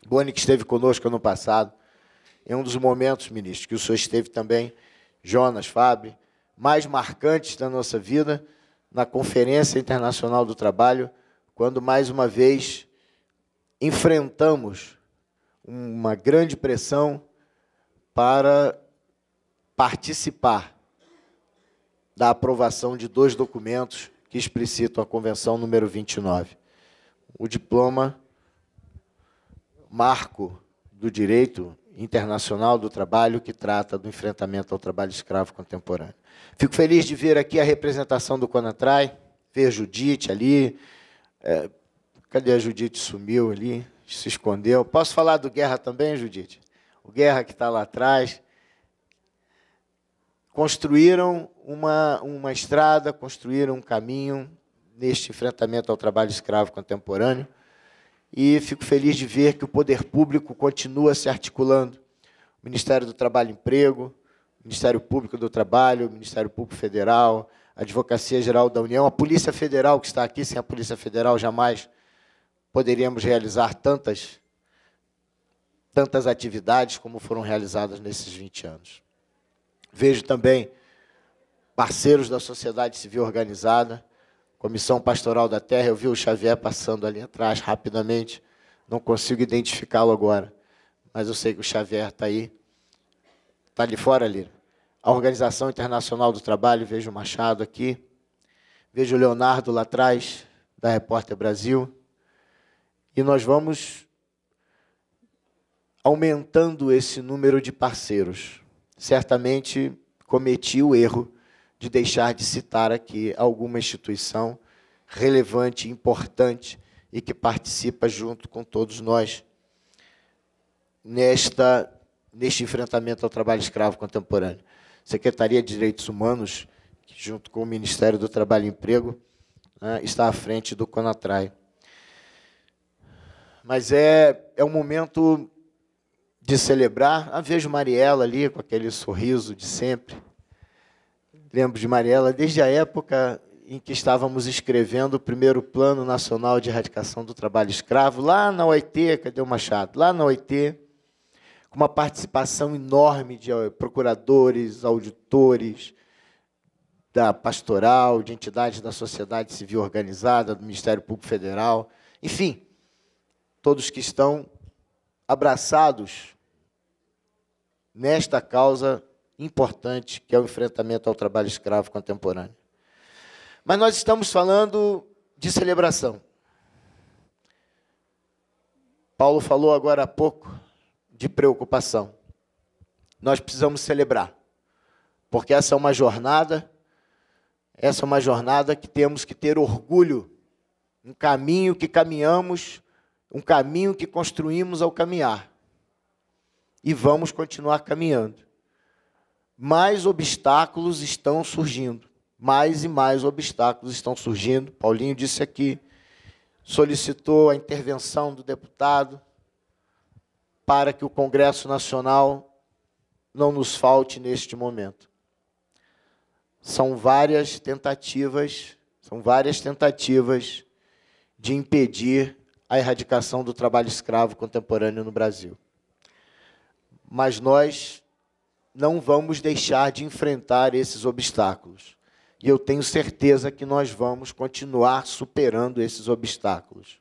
[SPEAKER 6] Boni, que esteve conosco ano passado, em é um dos momentos, ministro, que o senhor esteve também, Jonas, Fábio, mais marcantes da nossa vida, na Conferência Internacional do Trabalho, quando mais uma vez enfrentamos uma grande pressão para participar da aprovação de dois documentos que explicitam a Convenção número 29. O diploma marco do direito internacional do trabalho que trata do enfrentamento ao trabalho escravo contemporâneo. Fico feliz de ver aqui a representação do CONATRAI, ver Judite ali, é, cadê a Judite? Sumiu ali, se escondeu. Posso falar do Guerra também, Judite? O Guerra que está lá atrás. Construíram uma, uma estrada, construíram um caminho neste enfrentamento ao trabalho escravo contemporâneo. E fico feliz de ver que o poder público continua se articulando. O Ministério do Trabalho e Emprego, Ministério Público do Trabalho, Ministério Público Federal, Advocacia Geral da União, a Polícia Federal que está aqui, sem a Polícia Federal jamais poderíamos realizar tantas tantas atividades como foram realizadas nesses 20 anos. Vejo também parceiros da sociedade civil organizada, Comissão Pastoral da Terra, eu vi o Xavier passando ali atrás rapidamente, não consigo identificá-lo agora, mas eu sei que o Xavier está aí. Está ali fora, Lira? a Organização Internacional do Trabalho, vejo o Machado aqui, vejo o Leonardo lá atrás, da Repórter Brasil, e nós vamos aumentando esse número de parceiros. Certamente cometi o erro de deixar de citar aqui alguma instituição relevante, importante e que participa junto com todos nós nesta neste enfrentamento ao trabalho escravo contemporâneo. Secretaria de Direitos Humanos, que, junto com o Ministério do Trabalho e Emprego, né, está à frente do CONATRAI. Mas é, é um momento de celebrar. Ah, vejo Mariela ali com aquele sorriso de sempre. Lembro de Mariela desde a época em que estávamos escrevendo o primeiro Plano Nacional de Erradicação do Trabalho Escravo, lá na OIT, cadê o Machado? Lá na OIT, com uma participação enorme de eh, procuradores, auditores, da pastoral, de entidades da sociedade civil organizada, do Ministério Público Federal, enfim, todos que estão abraçados nesta causa importante que é o enfrentamento ao trabalho escravo contemporâneo. Mas nós estamos falando de celebração. Paulo falou agora há pouco de preocupação. Nós precisamos celebrar, porque essa é uma jornada, essa é uma jornada que temos que ter orgulho, um caminho que caminhamos, um caminho que construímos ao caminhar. E vamos continuar caminhando. Mais obstáculos estão surgindo, mais e mais obstáculos estão surgindo. Paulinho disse aqui, solicitou a intervenção do deputado para que o Congresso Nacional não nos falte neste momento. São várias tentativas, são várias tentativas de impedir a erradicação do trabalho escravo contemporâneo no Brasil. Mas nós não vamos deixar de enfrentar esses obstáculos. E eu tenho certeza que nós vamos continuar superando esses obstáculos.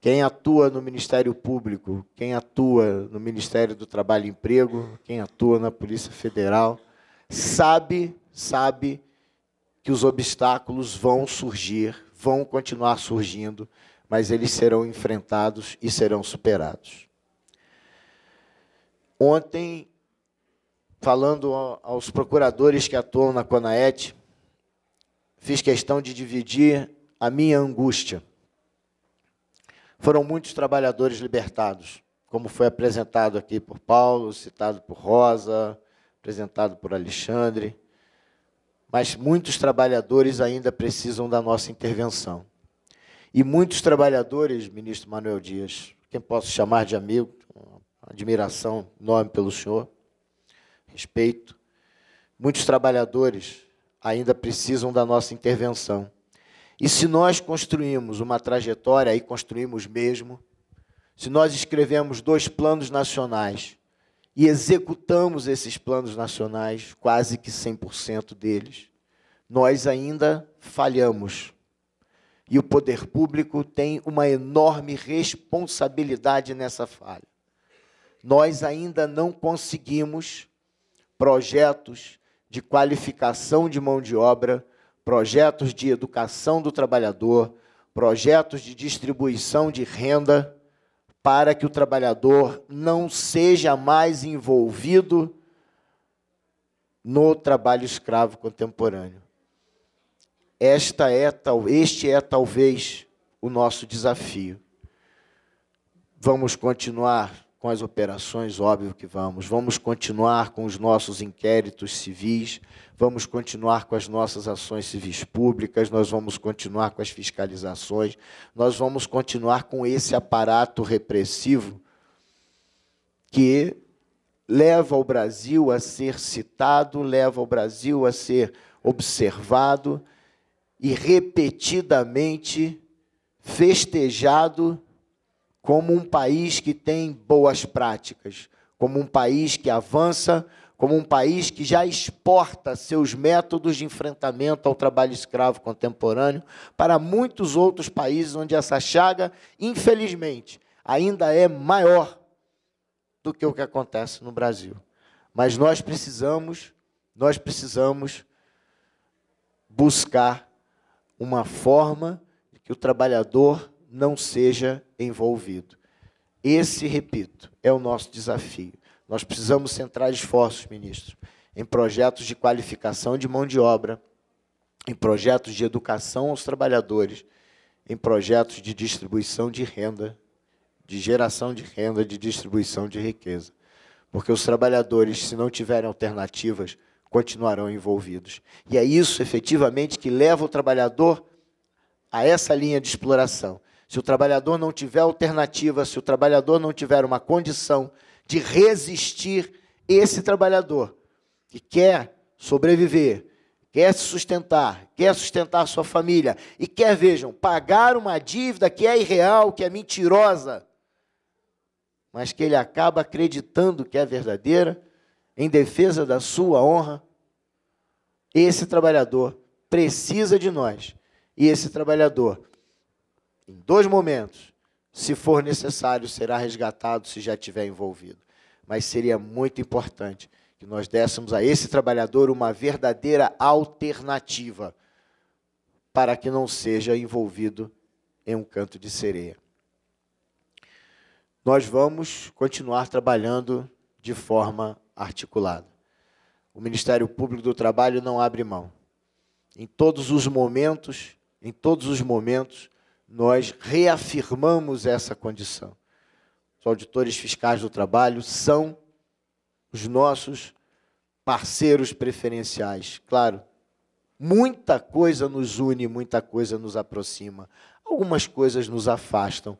[SPEAKER 6] Quem atua no Ministério Público, quem atua no Ministério do Trabalho e Emprego, quem atua na Polícia Federal, sabe, sabe que os obstáculos vão surgir, vão continuar surgindo, mas eles serão enfrentados e serão superados. Ontem, falando aos procuradores que atuam na Conaet, fiz questão de dividir a minha angústia foram muitos trabalhadores libertados, como foi apresentado aqui por Paulo, citado por Rosa, apresentado por Alexandre. Mas muitos trabalhadores ainda precisam da nossa intervenção. E muitos trabalhadores, ministro Manuel Dias, quem posso chamar de amigo, admiração enorme pelo senhor, respeito. Muitos trabalhadores ainda precisam da nossa intervenção. E se nós construímos uma trajetória, e construímos mesmo, se nós escrevemos dois planos nacionais e executamos esses planos nacionais, quase que 100% deles, nós ainda falhamos. E o poder público tem uma enorme responsabilidade nessa falha. Nós ainda não conseguimos projetos de qualificação de mão de obra projetos de educação do trabalhador, projetos de distribuição de renda, para que o trabalhador não seja mais envolvido no trabalho escravo contemporâneo. Esta é tal, este é talvez o nosso desafio. Vamos continuar com as operações, óbvio que vamos. Vamos continuar com os nossos inquéritos civis, vamos continuar com as nossas ações civis públicas, nós vamos continuar com as fiscalizações, nós vamos continuar com esse aparato repressivo que leva o Brasil a ser citado, leva o Brasil a ser observado e repetidamente festejado como um país que tem boas práticas, como um país que avança, como um país que já exporta seus métodos de enfrentamento ao trabalho escravo contemporâneo para muitos outros países onde essa chaga, infelizmente, ainda é maior do que o que acontece no Brasil. Mas nós precisamos, nós precisamos buscar uma forma de que o trabalhador não seja envolvido. Esse, repito, é o nosso desafio. Nós precisamos centrar esforços, ministro, em projetos de qualificação de mão de obra, em projetos de educação aos trabalhadores, em projetos de distribuição de renda, de geração de renda, de distribuição de riqueza. Porque os trabalhadores, se não tiverem alternativas, continuarão envolvidos. E é isso, efetivamente, que leva o trabalhador a essa linha de exploração. Se o trabalhador não tiver alternativa, se o trabalhador não tiver uma condição de resistir esse trabalhador que quer sobreviver, quer se sustentar, quer sustentar sua família e quer, vejam, pagar uma dívida que é irreal, que é mentirosa, mas que ele acaba acreditando que é verdadeira, em defesa da sua honra. Esse trabalhador precisa de nós. E esse trabalhador, em dois momentos, se for necessário, será resgatado se já tiver envolvido. Mas seria muito importante que nós dessemos a esse trabalhador uma verdadeira alternativa para que não seja envolvido em um canto de sereia. Nós vamos continuar trabalhando de forma articulada. O Ministério Público do Trabalho não abre mão. Em todos os momentos, em todos os momentos, nós reafirmamos essa condição. Os auditores fiscais do trabalho são os nossos parceiros preferenciais. Claro, muita coisa nos une, muita coisa nos aproxima, algumas coisas nos afastam,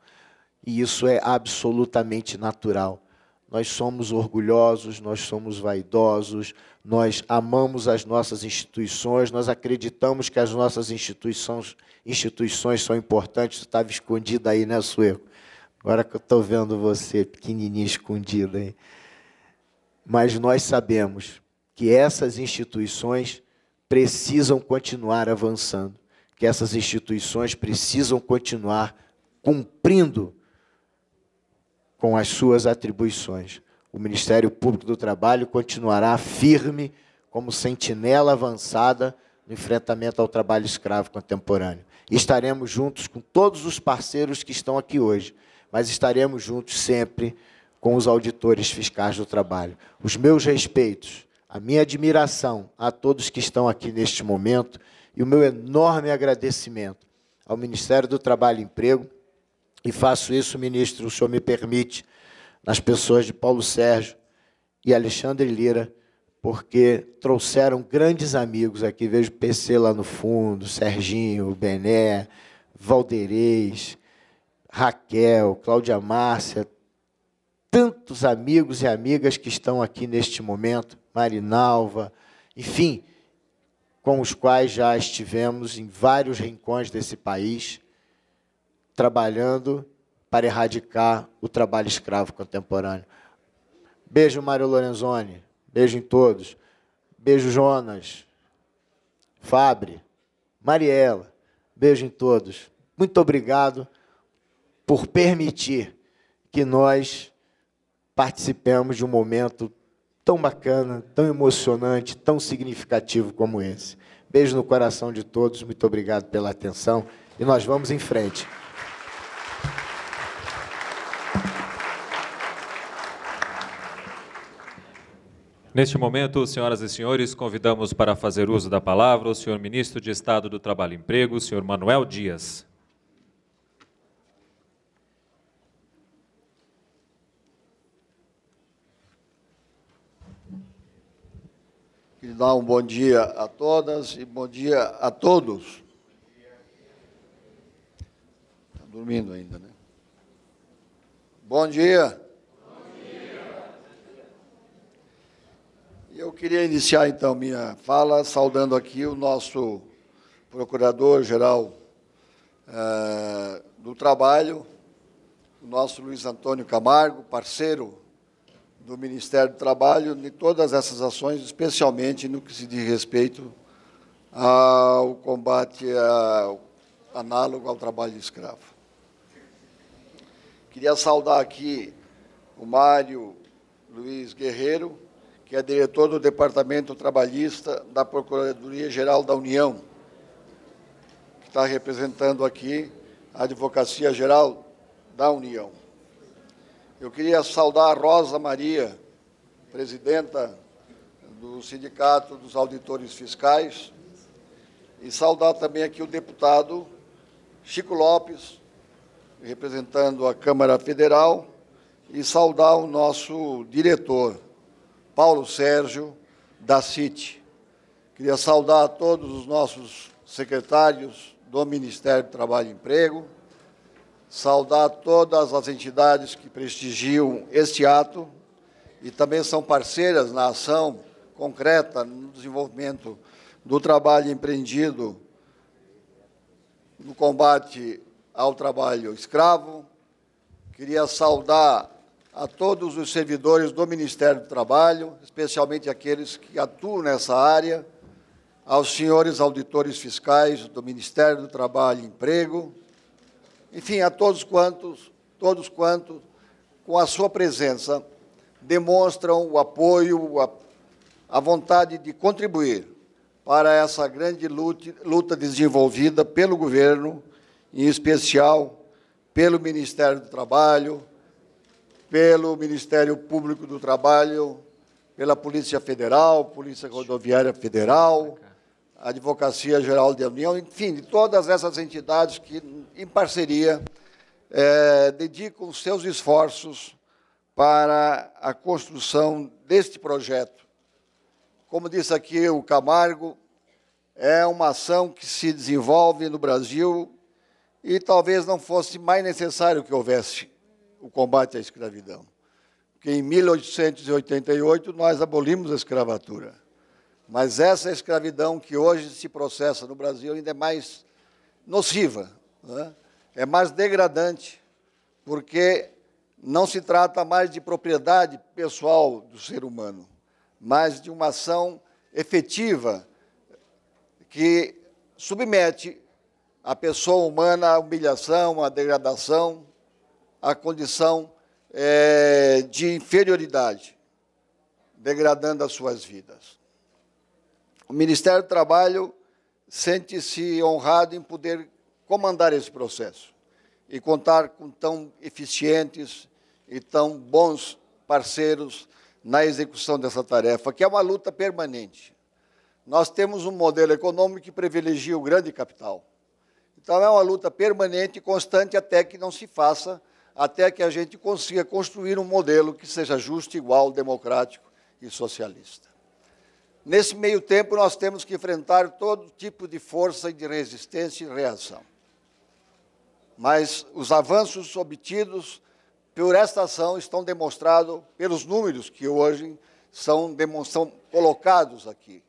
[SPEAKER 6] e isso é absolutamente natural nós somos orgulhosos, nós somos vaidosos, nós amamos as nossas instituições, nós acreditamos que as nossas instituições, instituições são importantes. estava escondida aí, né, Sueco? Agora que eu estou vendo você, pequenininha, escondida aí. Mas nós sabemos que essas instituições precisam continuar avançando, que essas instituições precisam continuar cumprindo com as suas atribuições. O Ministério Público do Trabalho continuará firme como sentinela avançada no enfrentamento ao trabalho escravo contemporâneo. estaremos juntos com todos os parceiros que estão aqui hoje, mas estaremos juntos sempre com os auditores fiscais do trabalho. Os meus respeitos, a minha admiração a todos que estão aqui neste momento e o meu enorme agradecimento ao Ministério do Trabalho e Emprego e faço isso, ministro, o senhor me permite, nas pessoas de Paulo Sérgio e Alexandre Lira, porque trouxeram grandes amigos aqui. Vejo PC lá no fundo, Serginho, Bené, Valderês, Raquel, Cláudia Márcia, tantos amigos e amigas que estão aqui neste momento, Marinalva, enfim, com os quais já estivemos em vários rincões desse país trabalhando para erradicar o trabalho escravo contemporâneo. Beijo, Mário Lorenzoni. Beijo em todos. Beijo, Jonas. Fabre. Mariela. Beijo em todos. Muito obrigado por permitir que nós participemos de um momento tão bacana, tão emocionante, tão significativo como esse. Beijo no coração de todos, muito obrigado pela atenção e nós vamos em frente.
[SPEAKER 2] Neste momento, senhoras e senhores, convidamos para fazer uso da palavra o senhor ministro de Estado do Trabalho e Emprego, o senhor Manuel Dias.
[SPEAKER 7] Queria dar um bom dia a todas e bom dia a todos. Está dormindo ainda, né? Bom dia. Eu queria iniciar, então, minha fala saudando aqui o nosso procurador-geral uh, do Trabalho, o nosso Luiz Antônio Camargo, parceiro do Ministério do Trabalho, de todas essas ações, especialmente no que se diz respeito ao combate análogo ao trabalho escravo. Queria saudar aqui o Mário Luiz Guerreiro, que é diretor do Departamento Trabalhista da Procuradoria-Geral da União, que está representando aqui a Advocacia Geral da União. Eu queria saudar a Rosa Maria, presidenta do Sindicato dos Auditores Fiscais, e saudar também aqui o deputado Chico Lopes, representando a Câmara Federal, e saudar o nosso diretor, Paulo Sérgio da CIT. Queria saudar todos os nossos secretários do Ministério do Trabalho e Emprego, saudar todas as entidades que prestigiam este ato e também são parceiras na ação concreta no desenvolvimento do trabalho empreendido no combate ao trabalho escravo. Queria saudar a todos os servidores do Ministério do Trabalho, especialmente aqueles que atuam nessa área, aos senhores auditores fiscais do Ministério do Trabalho e Emprego, enfim, a todos quantos, todos quantos, com a sua presença, demonstram o apoio, a, a vontade de contribuir para essa grande luta, luta desenvolvida pelo governo, em especial pelo Ministério do Trabalho, pelo Ministério Público do Trabalho, pela Polícia Federal, Polícia Rodoviária Federal, Advocacia Geral da União, enfim, de todas essas entidades que, em parceria, é, dedicam seus esforços para a construção deste projeto. Como disse aqui o Camargo, é uma ação que se desenvolve no Brasil e talvez não fosse mais necessário que houvesse o combate à escravidão. Porque em 1888 nós abolimos a escravatura. Mas essa escravidão que hoje se processa no Brasil ainda é mais nociva, né? é mais degradante, porque não se trata mais de propriedade pessoal do ser humano, mas de uma ação efetiva que submete a pessoa humana à humilhação, à degradação, a condição é, de inferioridade, degradando as suas vidas. O Ministério do Trabalho sente-se honrado em poder comandar esse processo e contar com tão eficientes e tão bons parceiros na execução dessa tarefa, que é uma luta permanente. Nós temos um modelo econômico que privilegia o grande capital. Então, é uma luta permanente e constante até que não se faça até que a gente consiga construir um modelo que seja justo, igual, democrático e socialista. Nesse meio tempo, nós temos que enfrentar todo tipo de força e de resistência e reação. Mas os avanços obtidos por esta ação estão demonstrados pelos números que hoje são, são colocados aqui.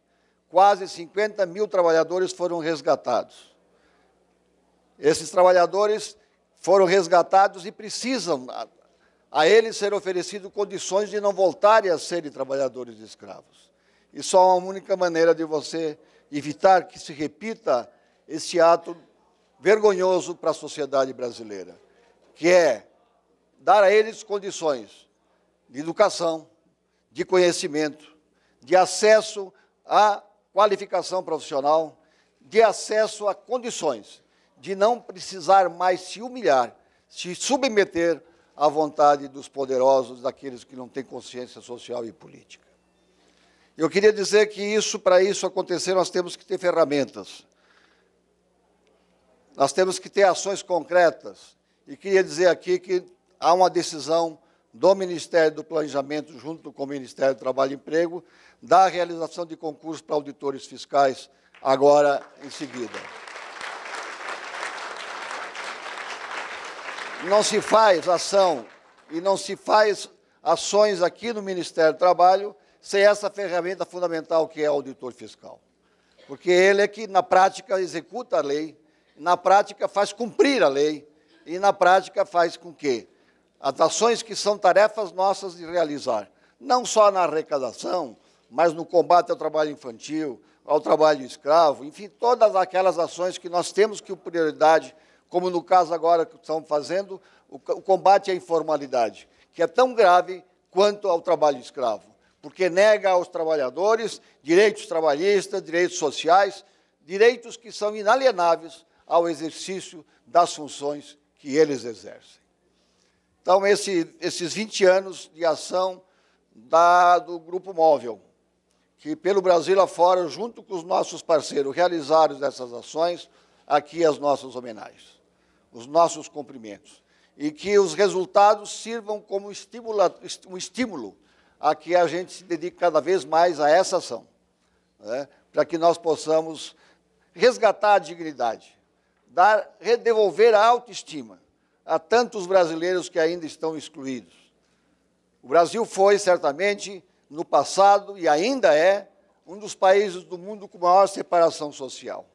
[SPEAKER 7] Quase 50 mil trabalhadores foram resgatados. Esses trabalhadores foram resgatados e precisam a, a eles ser oferecido condições de não voltarem a serem trabalhadores de escravos. E só uma única maneira de você evitar que se repita esse ato vergonhoso para a sociedade brasileira, que é dar a eles condições de educação, de conhecimento, de acesso à qualificação profissional, de acesso a condições de não precisar mais se humilhar, se submeter à vontade dos poderosos, daqueles que não têm consciência social e política. Eu queria dizer que isso, para isso acontecer, nós temos que ter ferramentas. Nós temos que ter ações concretas. E queria dizer aqui que há uma decisão do Ministério do Planejamento, junto com o Ministério do Trabalho e Emprego, da realização de concursos para auditores fiscais agora em seguida. não se faz ação e não se faz ações aqui no Ministério do Trabalho sem essa ferramenta fundamental que é o auditor fiscal. Porque ele é que, na prática, executa a lei, na prática, faz cumprir a lei, e na prática faz com que as ações que são tarefas nossas de realizar, não só na arrecadação, mas no combate ao trabalho infantil, ao trabalho escravo, enfim, todas aquelas ações que nós temos que prioridade como no caso agora que estão fazendo, o combate à informalidade, que é tão grave quanto ao trabalho escravo, porque nega aos trabalhadores direitos trabalhistas, direitos sociais, direitos que são inalienáveis ao exercício das funções que eles exercem. Então, esse, esses 20 anos de ação da, do Grupo Móvel, que pelo Brasil afora, junto com os nossos parceiros, realizaram essas ações, aqui as nossas homenagens os nossos cumprimentos. E que os resultados sirvam como estimula, um estímulo a que a gente se dedique cada vez mais a essa ação, né? para que nós possamos resgatar a dignidade, dar, devolver a autoestima a tantos brasileiros que ainda estão excluídos. O Brasil foi, certamente, no passado e ainda é, um dos países do mundo com maior separação social.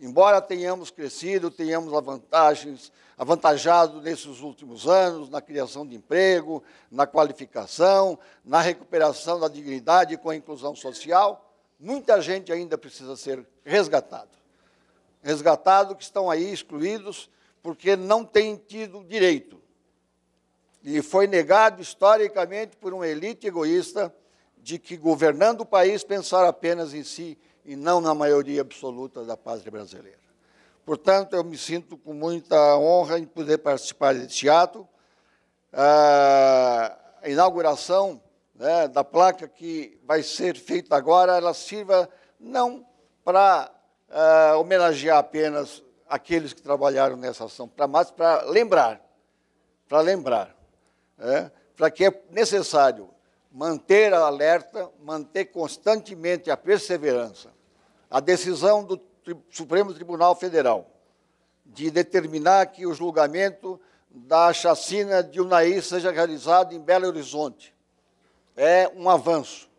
[SPEAKER 7] Embora tenhamos crescido, tenhamos vantagens, avantajado nesses últimos anos na criação de emprego, na qualificação, na recuperação da dignidade com a inclusão social, muita gente ainda precisa ser resgatada. Resgatado que estão aí excluídos porque não têm tido direito. E foi negado historicamente por uma elite egoísta de que, governando o país, pensar apenas em si e não na maioria absoluta da pátria brasileira. Portanto, eu me sinto com muita honra em poder participar deste ato. A inauguração né, da placa que vai ser feita agora, ela sirva não para uh, homenagear apenas aqueles que trabalharam nessa ação, para mais para lembrar, para lembrar, né, para que é necessário manter a alerta, manter constantemente a perseverança a decisão do Supremo Tribunal Federal de determinar que o julgamento da chacina de Unai seja realizado em Belo Horizonte é um avanço,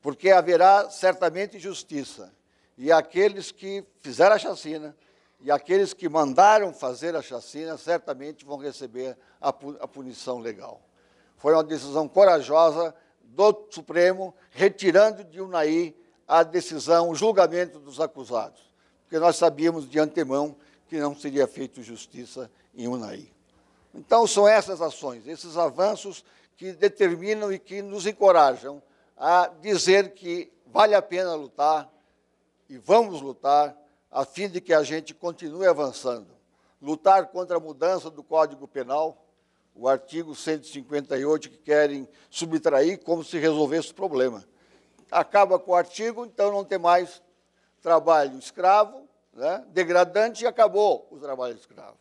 [SPEAKER 7] porque haverá certamente justiça. E aqueles que fizeram a chacina e aqueles que mandaram fazer a chacina certamente vão receber a, a punição legal. Foi uma decisão corajosa do Supremo, retirando de Unai a decisão, o julgamento dos acusados, porque nós sabíamos de antemão que não seria feito justiça em Unai. Então, são essas ações, esses avanços que determinam e que nos encorajam a dizer que vale a pena lutar e vamos lutar a fim de que a gente continue avançando. Lutar contra a mudança do Código Penal, o artigo 158 que querem subtrair como se resolvesse o problema acaba com o artigo, então não tem mais trabalho escravo, né? degradante, e acabou o trabalho escravo.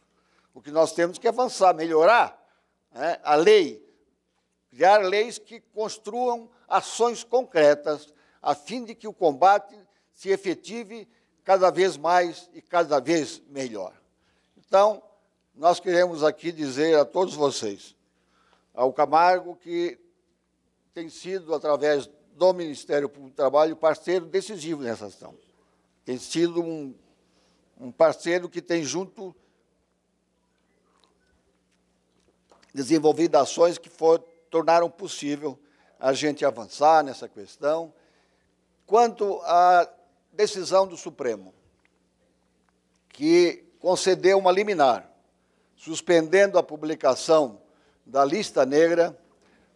[SPEAKER 7] O que nós temos que avançar, melhorar né? a lei, criar leis que construam ações concretas, a fim de que o combate se efetive cada vez mais e cada vez melhor. Então, nós queremos aqui dizer a todos vocês, ao Camargo, que tem sido, através do Ministério Público do Trabalho parceiro decisivo nessa ação. Tem sido um, um parceiro que tem junto desenvolvido ações que for, tornaram possível a gente avançar nessa questão. Quanto à decisão do Supremo, que concedeu uma liminar, suspendendo a publicação da lista negra,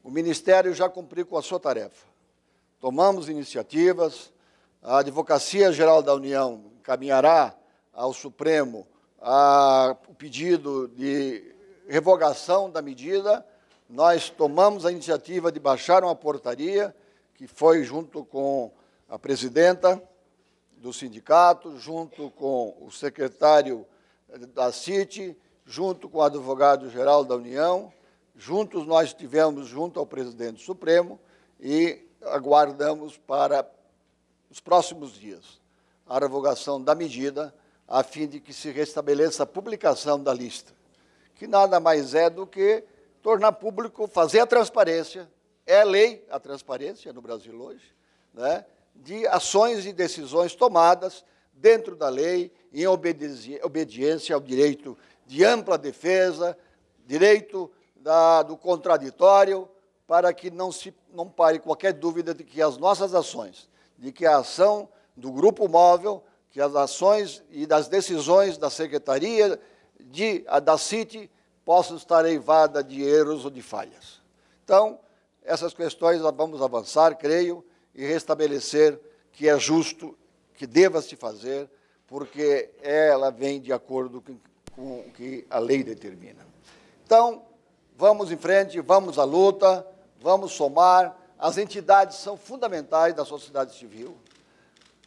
[SPEAKER 7] o Ministério já cumpriu com a sua tarefa tomamos iniciativas, a Advocacia Geral da União encaminhará ao Supremo o pedido de revogação da medida. Nós tomamos a iniciativa de baixar uma portaria, que foi junto com a presidenta do sindicato, junto com o secretário eh, da CIT, junto com o advogado-geral da União, juntos nós tivemos junto ao presidente do Supremo e aguardamos para os próximos dias a revogação da medida, a fim de que se restabeleça a publicação da lista, que nada mais é do que tornar público, fazer a transparência, é lei a transparência no Brasil hoje, né, de ações e decisões tomadas dentro da lei, em obedi obediência ao direito de ampla defesa, direito da, do contraditório, para que não se não pare qualquer dúvida de que as nossas ações, de que a ação do grupo móvel, que as ações e das decisões da secretaria de da Cite possam estar eivadas de erros ou de falhas. Então, essas questões nós vamos avançar, creio, e restabelecer que é justo, que deva se fazer, porque ela vem de acordo com o que a lei determina. Então, vamos em frente, vamos à luta vamos somar, as entidades são fundamentais da sociedade civil.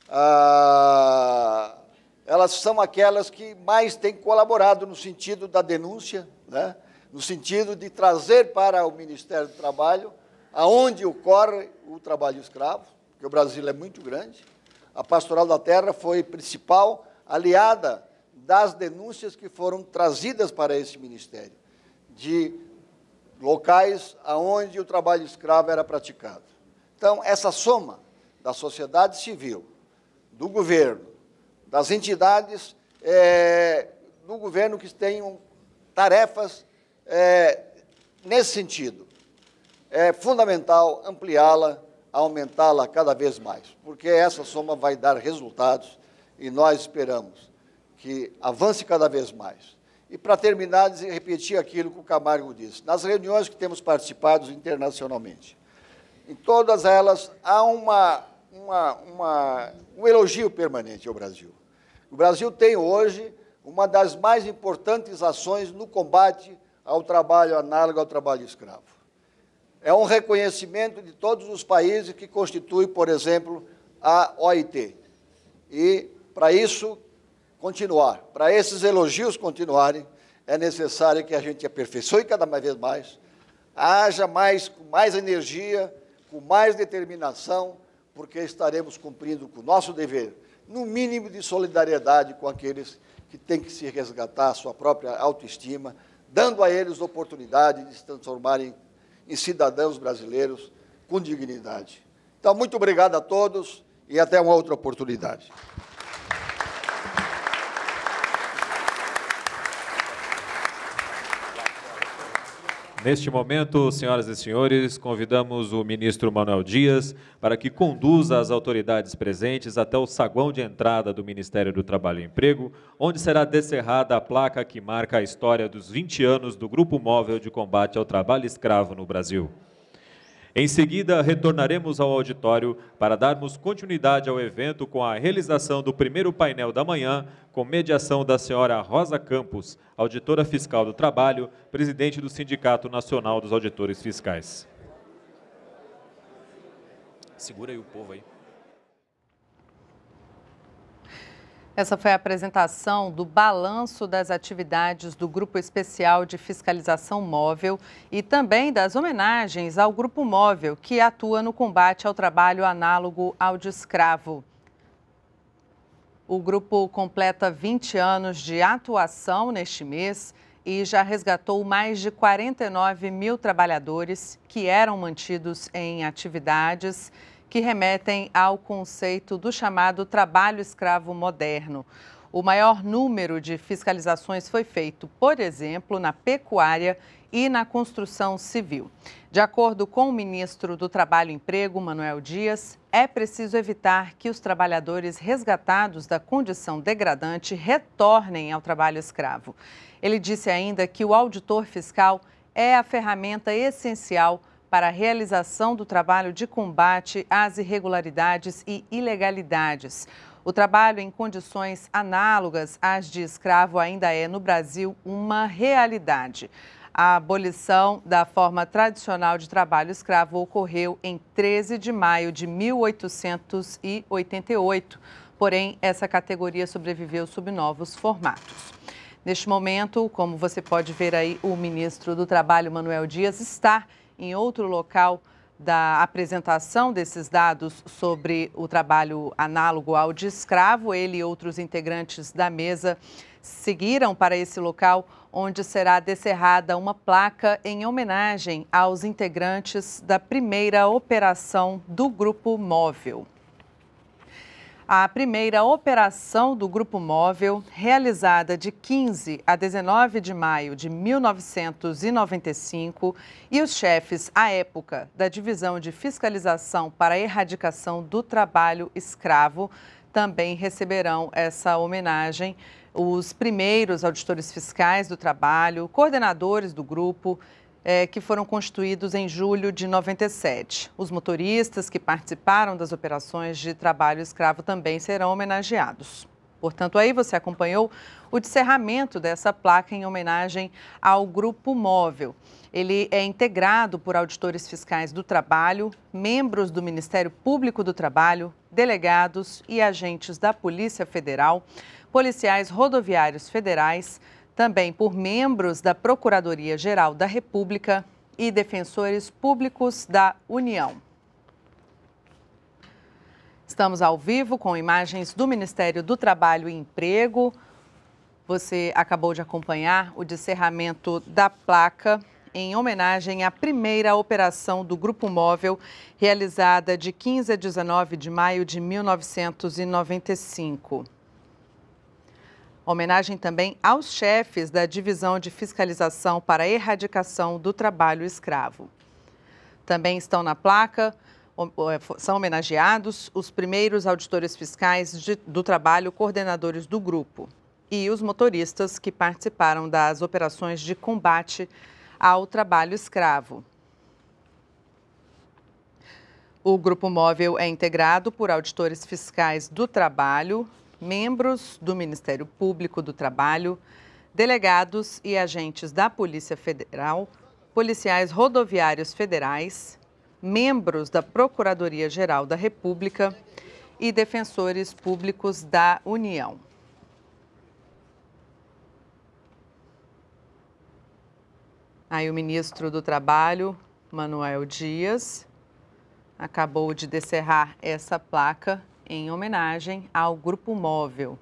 [SPEAKER 7] Ah, elas são aquelas que mais têm colaborado no sentido da denúncia, né? no sentido de trazer para o Ministério do Trabalho aonde ocorre o trabalho escravo, porque o Brasil é muito grande. A Pastoral da Terra foi principal aliada das denúncias que foram trazidas para esse ministério, de locais aonde o trabalho escravo era praticado. Então, essa soma da sociedade civil, do governo, das entidades é, do governo que tenham tarefas é, nesse sentido, é fundamental ampliá-la, aumentá-la cada vez mais, porque essa soma vai dar resultados e nós esperamos que avance cada vez mais. E para terminar, repetir aquilo que o Camargo disse. Nas reuniões que temos participado internacionalmente, em todas elas há uma, uma, uma, um elogio permanente ao Brasil. O Brasil tem hoje uma das mais importantes ações no combate ao trabalho análogo ao trabalho escravo. É um reconhecimento de todos os países que constitui, por exemplo, a OIT. E, para isso, continuar, para esses elogios continuarem, é necessário que a gente aperfeiçoe cada vez mais, haja mais, com mais energia, com mais determinação, porque estaremos cumprindo com o nosso dever, no mínimo de solidariedade com aqueles que têm que se resgatar a sua própria autoestima, dando a eles oportunidade de se transformarem em cidadãos brasileiros com dignidade. Então, muito obrigado a todos e até uma outra oportunidade.
[SPEAKER 2] Neste momento, senhoras e senhores, convidamos o ministro Manuel Dias para que conduza as autoridades presentes até o saguão de entrada do Ministério do Trabalho e Emprego, onde será descerrada a placa que marca a história dos 20 anos do Grupo Móvel de Combate ao Trabalho Escravo no Brasil. Em seguida, retornaremos ao auditório para darmos continuidade ao evento com a realização do primeiro painel da manhã, com mediação da senhora Rosa Campos, auditora fiscal do trabalho, presidente do Sindicato Nacional dos Auditores Fiscais. Segura aí o povo aí.
[SPEAKER 1] Essa foi a apresentação do balanço das atividades do Grupo Especial de Fiscalização Móvel e também das homenagens ao Grupo Móvel, que atua no combate ao trabalho análogo ao de escravo. O grupo completa 20 anos de atuação neste mês e já resgatou mais de 49 mil trabalhadores que eram mantidos em atividades que remetem ao conceito do chamado trabalho escravo moderno. O maior número de fiscalizações foi feito, por exemplo, na pecuária e na construção civil. De acordo com o ministro do Trabalho e Emprego, Manuel Dias, é preciso evitar que os trabalhadores resgatados da condição degradante retornem ao trabalho escravo. Ele disse ainda que o auditor fiscal é a ferramenta essencial para para a realização do trabalho de combate às irregularidades e ilegalidades. O trabalho em condições análogas às de escravo ainda é, no Brasil, uma realidade. A abolição da forma tradicional de trabalho escravo ocorreu em 13 de maio de 1888. Porém, essa categoria sobreviveu sob novos formatos. Neste momento, como você pode ver aí, o ministro do Trabalho, Manuel Dias, está em outro local da apresentação desses dados sobre o trabalho análogo ao de escravo. Ele e outros integrantes da mesa seguiram para esse local, onde será descerrada uma placa em homenagem aos integrantes da primeira operação do Grupo Móvel. A primeira operação do Grupo Móvel, realizada de 15 a 19 de maio de 1995, e os chefes, à época, da Divisão de Fiscalização para a Erradicação do Trabalho Escravo, também receberão essa homenagem. Os primeiros auditores fiscais do trabalho, coordenadores do grupo, é, que foram constituídos em julho de 97. Os motoristas que participaram das operações de trabalho escravo também serão homenageados. Portanto, aí você acompanhou o descerramento dessa placa em homenagem ao Grupo Móvel. Ele é integrado por auditores fiscais do trabalho, membros do Ministério Público do Trabalho, delegados e agentes da Polícia Federal, policiais rodoviários federais, também por membros da Procuradoria-Geral da República e defensores públicos da União. Estamos ao vivo com imagens do Ministério do Trabalho e Emprego. Você acabou de acompanhar o descerramento da placa em homenagem à primeira operação do Grupo Móvel, realizada de 15 a 19 de maio de 1995. Homenagem também aos chefes da Divisão de Fiscalização para a Erradicação do Trabalho Escravo. Também estão na placa é, são homenageados os primeiros auditores fiscais de, do trabalho coordenadores do grupo e os motoristas que participaram das operações de combate ao trabalho escravo. O grupo móvel é integrado por auditores fiscais do trabalho, membros do Ministério Público do Trabalho, delegados e agentes da Polícia Federal, policiais rodoviários federais, membros da Procuradoria-Geral da República e defensores públicos da União. Aí o ministro do Trabalho, Manuel Dias, acabou de descerrar essa placa em homenagem ao Grupo Móvel.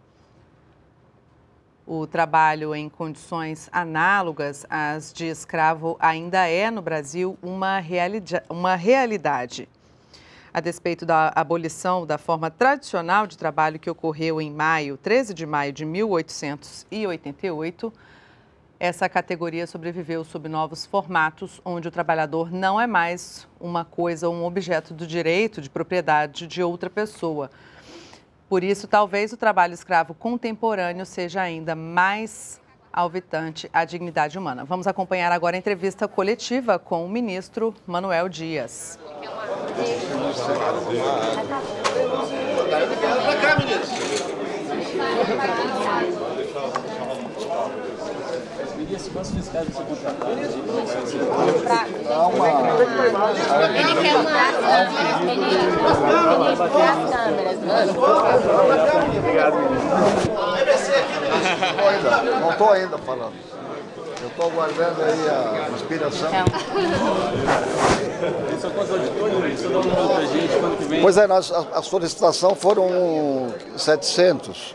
[SPEAKER 1] O trabalho em condições análogas às de escravo ainda é, no Brasil, uma, uma realidade. A despeito da abolição da forma tradicional de trabalho que ocorreu em maio, 13 de maio de 1888, essa categoria sobreviveu sob novos formatos, onde o trabalhador não é mais uma coisa ou um objeto do direito de propriedade de outra pessoa. Por isso, talvez o trabalho escravo contemporâneo seja ainda mais alvitante à dignidade humana. Vamos acompanhar agora a entrevista coletiva com o ministro Manuel Dias. Tá
[SPEAKER 3] tá cá, ministro.
[SPEAKER 6] Quantos fiscais você contratou? Ele quer uma Obrigado,
[SPEAKER 7] ministro. Não estou ainda falando. Eu estou aguardando aí a inspiração. Então. É é pois é, nós, a, a solicitação foram 700,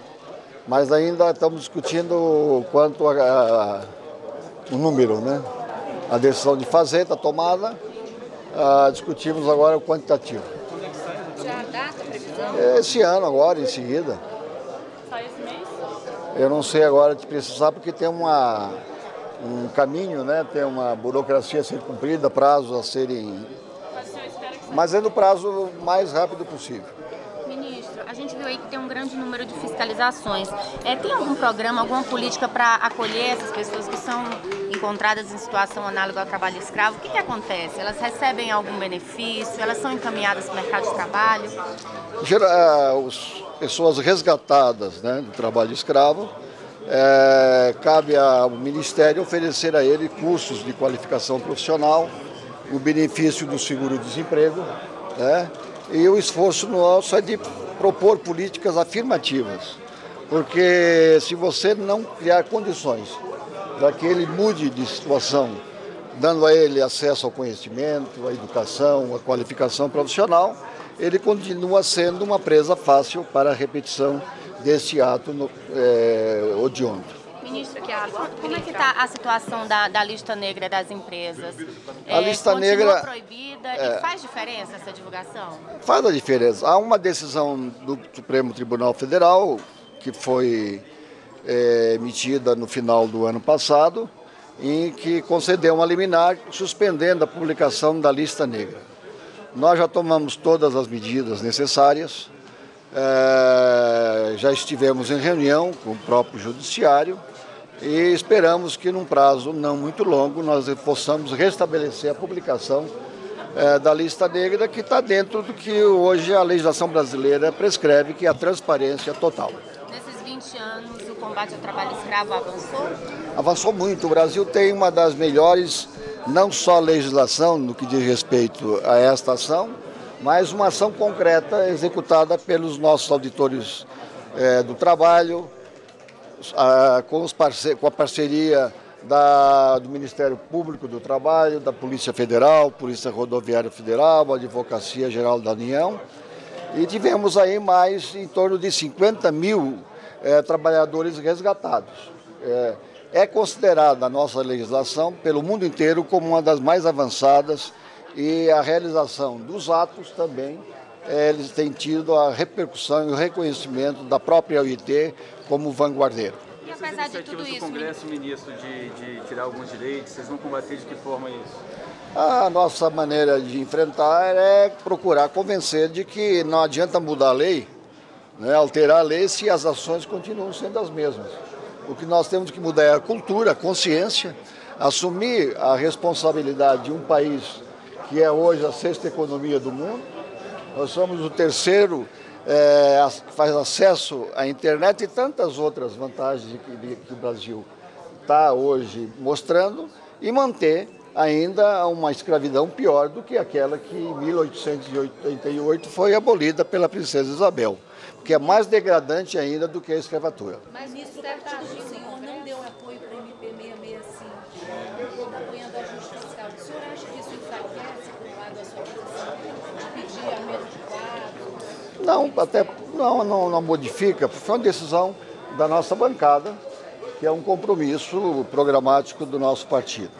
[SPEAKER 7] mas ainda estamos discutindo quanto a, a o número, né? A decisão de fazer está tomada, ah, discutimos agora o quantitativo.
[SPEAKER 2] Já a
[SPEAKER 5] data,
[SPEAKER 6] previsão?
[SPEAKER 7] É, esse ano agora, em seguida. Sai esse mês? Eu não sei agora te precisar, porque tem uma, um caminho, né? Tem uma burocracia a ser cumprida, prazos a serem...
[SPEAKER 4] Mas, senhor,
[SPEAKER 7] Mas é no prazo mais rápido possível
[SPEAKER 1] aí que tem um grande número de fiscalizações. É, tem algum programa, alguma política para acolher essas pessoas que são encontradas em situação análoga ao trabalho escravo? O que, que acontece? Elas recebem algum benefício? Elas são encaminhadas para o mercado de trabalho?
[SPEAKER 7] Geral, as é, pessoas resgatadas né, do trabalho escravo, é, cabe ao Ministério oferecer a ele cursos de qualificação profissional, o benefício do seguro-desemprego, né? e o esforço nosso é de propor políticas afirmativas, porque se você não criar condições para que ele mude de situação, dando a ele acesso ao conhecimento, à educação, à qualificação profissional, ele continua sendo uma presa fácil para a repetição desse ato no, é, eh, odioso
[SPEAKER 1] ministro como é que está a situação da, da, lista negra das empresas? A é, lista negra...
[SPEAKER 4] proibida
[SPEAKER 7] é, e
[SPEAKER 1] faz
[SPEAKER 4] diferença essa divulgação?
[SPEAKER 7] Faz a diferença. Há uma decisão do Supremo Tribunal Federal que foi é, emitida no final do ano passado, em que concedeu uma liminar suspendendo a publicação da lista negra. Nós já tomamos todas as medidas necessárias, é, já estivemos em reunião com o próprio Judiciário e esperamos que num prazo não muito longo nós possamos restabelecer a publicação é, da lista negra que está dentro do que hoje a legislação brasileira prescreve, que é a transparência total.
[SPEAKER 1] Nesses 20 anos, o combate ao trabalho
[SPEAKER 7] escravo avançou? Avançou muito. O Brasil tem uma das melhores, não só legislação no que diz respeito a esta ação, mas uma ação concreta executada pelos nossos auditores é, do trabalho, a, com, parce, com, a parceria da, do Ministério Público do Trabalho, da Polícia Federal, Polícia Rodoviária Federal, Advocacia Geral da União. E tivemos aí mais em torno de 50 mil é, trabalhadores resgatados. É, é considerada a nossa legislação pelo mundo inteiro como uma das mais avançadas e a realização dos atos também eh, eles têm tido a repercussão e o reconhecimento da própria OIT como vanguardeiro. E apesar de tudo isso, do Congresso, ministro, de, de tirar alguns direitos, vocês vão combater de que forma isso? A nossa maneira de enfrentar é procurar convencer de que não adianta mudar a lei, né, alterar a lei, se as ações continuam sendo as mesmas. O que nós temos que mudar é a cultura, a consciência, assumir a responsabilidade de um país que é hoje a sexta economia do mundo. Nós somos o terceiro é, faz acesso à internet e tantas outras vantagens que, que o Brasil está hoje mostrando e manter ainda uma escravidão pior do que aquela que em 1888 foi abolida pela princesa Isabel, que é mais degradante ainda do que a escravatura.
[SPEAKER 1] Mas isso deve estar
[SPEAKER 7] Não, até não, não, não modifica, porque foi uma decisão da nossa bancada, que é um compromisso programático do nosso partido.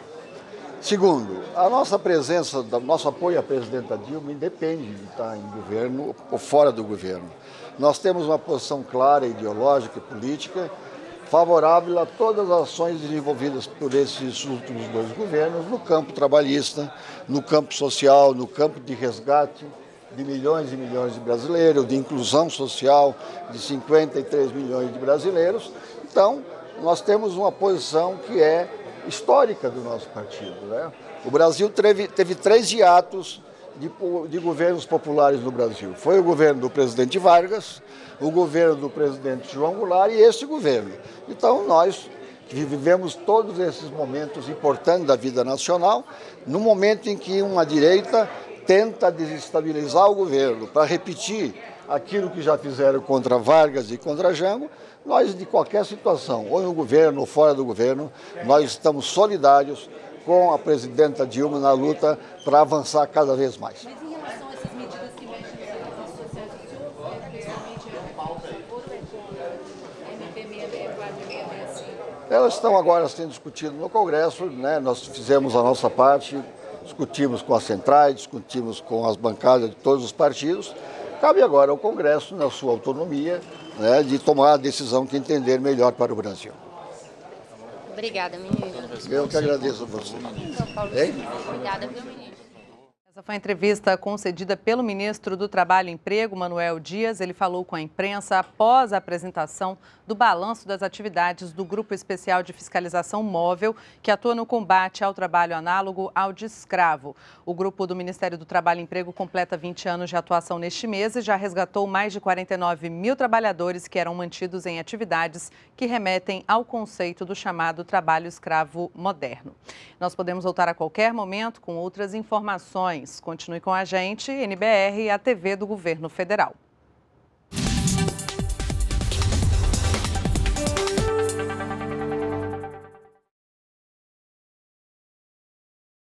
[SPEAKER 7] Segundo, a nossa presença, o nosso apoio à presidenta Dilma independe de estar em governo ou fora do governo. Nós temos uma posição clara, ideológica e política, favorável a todas as ações desenvolvidas por esses últimos dois governos no campo trabalhista, no campo social, no campo de resgate de milhões e milhões de brasileiros, de inclusão social de 53 milhões de brasileiros. Então, nós temos uma posição que é histórica do nosso partido. Né? O Brasil teve, teve três hiatos de, de, governos populares no Brasil. Foi o governo do presidente Vargas, o governo do presidente João Goulart e este governo. Então, nós vivemos todos esses momentos importantes da vida nacional, no momento em que uma direita tenta desestabilizar o governo para repetir aquilo que já fizeram contra Vargas e contra Jango, nós, de qualquer situação, ou no governo ou fora do governo, nós estamos solidários com a presidenta Dilma na luta para avançar cada vez mais. Mas em relação a essas medidas que mexem Elas estão agora sendo discutidas no Congresso, né? nós fizemos a nossa parte, discutimos com as centrais, discutimos com as bancadas de todos os partidos. Cabe agora ao Congresso, na sua autonomia, né, de tomar a decisão que entender melhor para o Brasil.
[SPEAKER 4] Obrigada, ministro. Eu que agradeço a você. obrigada, meu ministro?
[SPEAKER 1] Essa foi a entrevista concedida pelo ministro do Trabalho e Emprego, Manuel Dias. Ele falou com a imprensa após a apresentação do balanço das atividades do Grupo Especial de Fiscalização Móvel, que atua no combate ao trabalho análogo ao de escravo. O grupo do Ministério do Trabalho e Emprego completa 20 anos de atuação neste mês e já resgatou mais de 49 mil trabalhadores que eram mantidos em atividades que remetem ao conceito do chamado trabalho escravo moderno. Nós podemos voltar a qualquer momento com outras informações. Gomes. Continue com a gente, NBR e a TV do Governo Federal.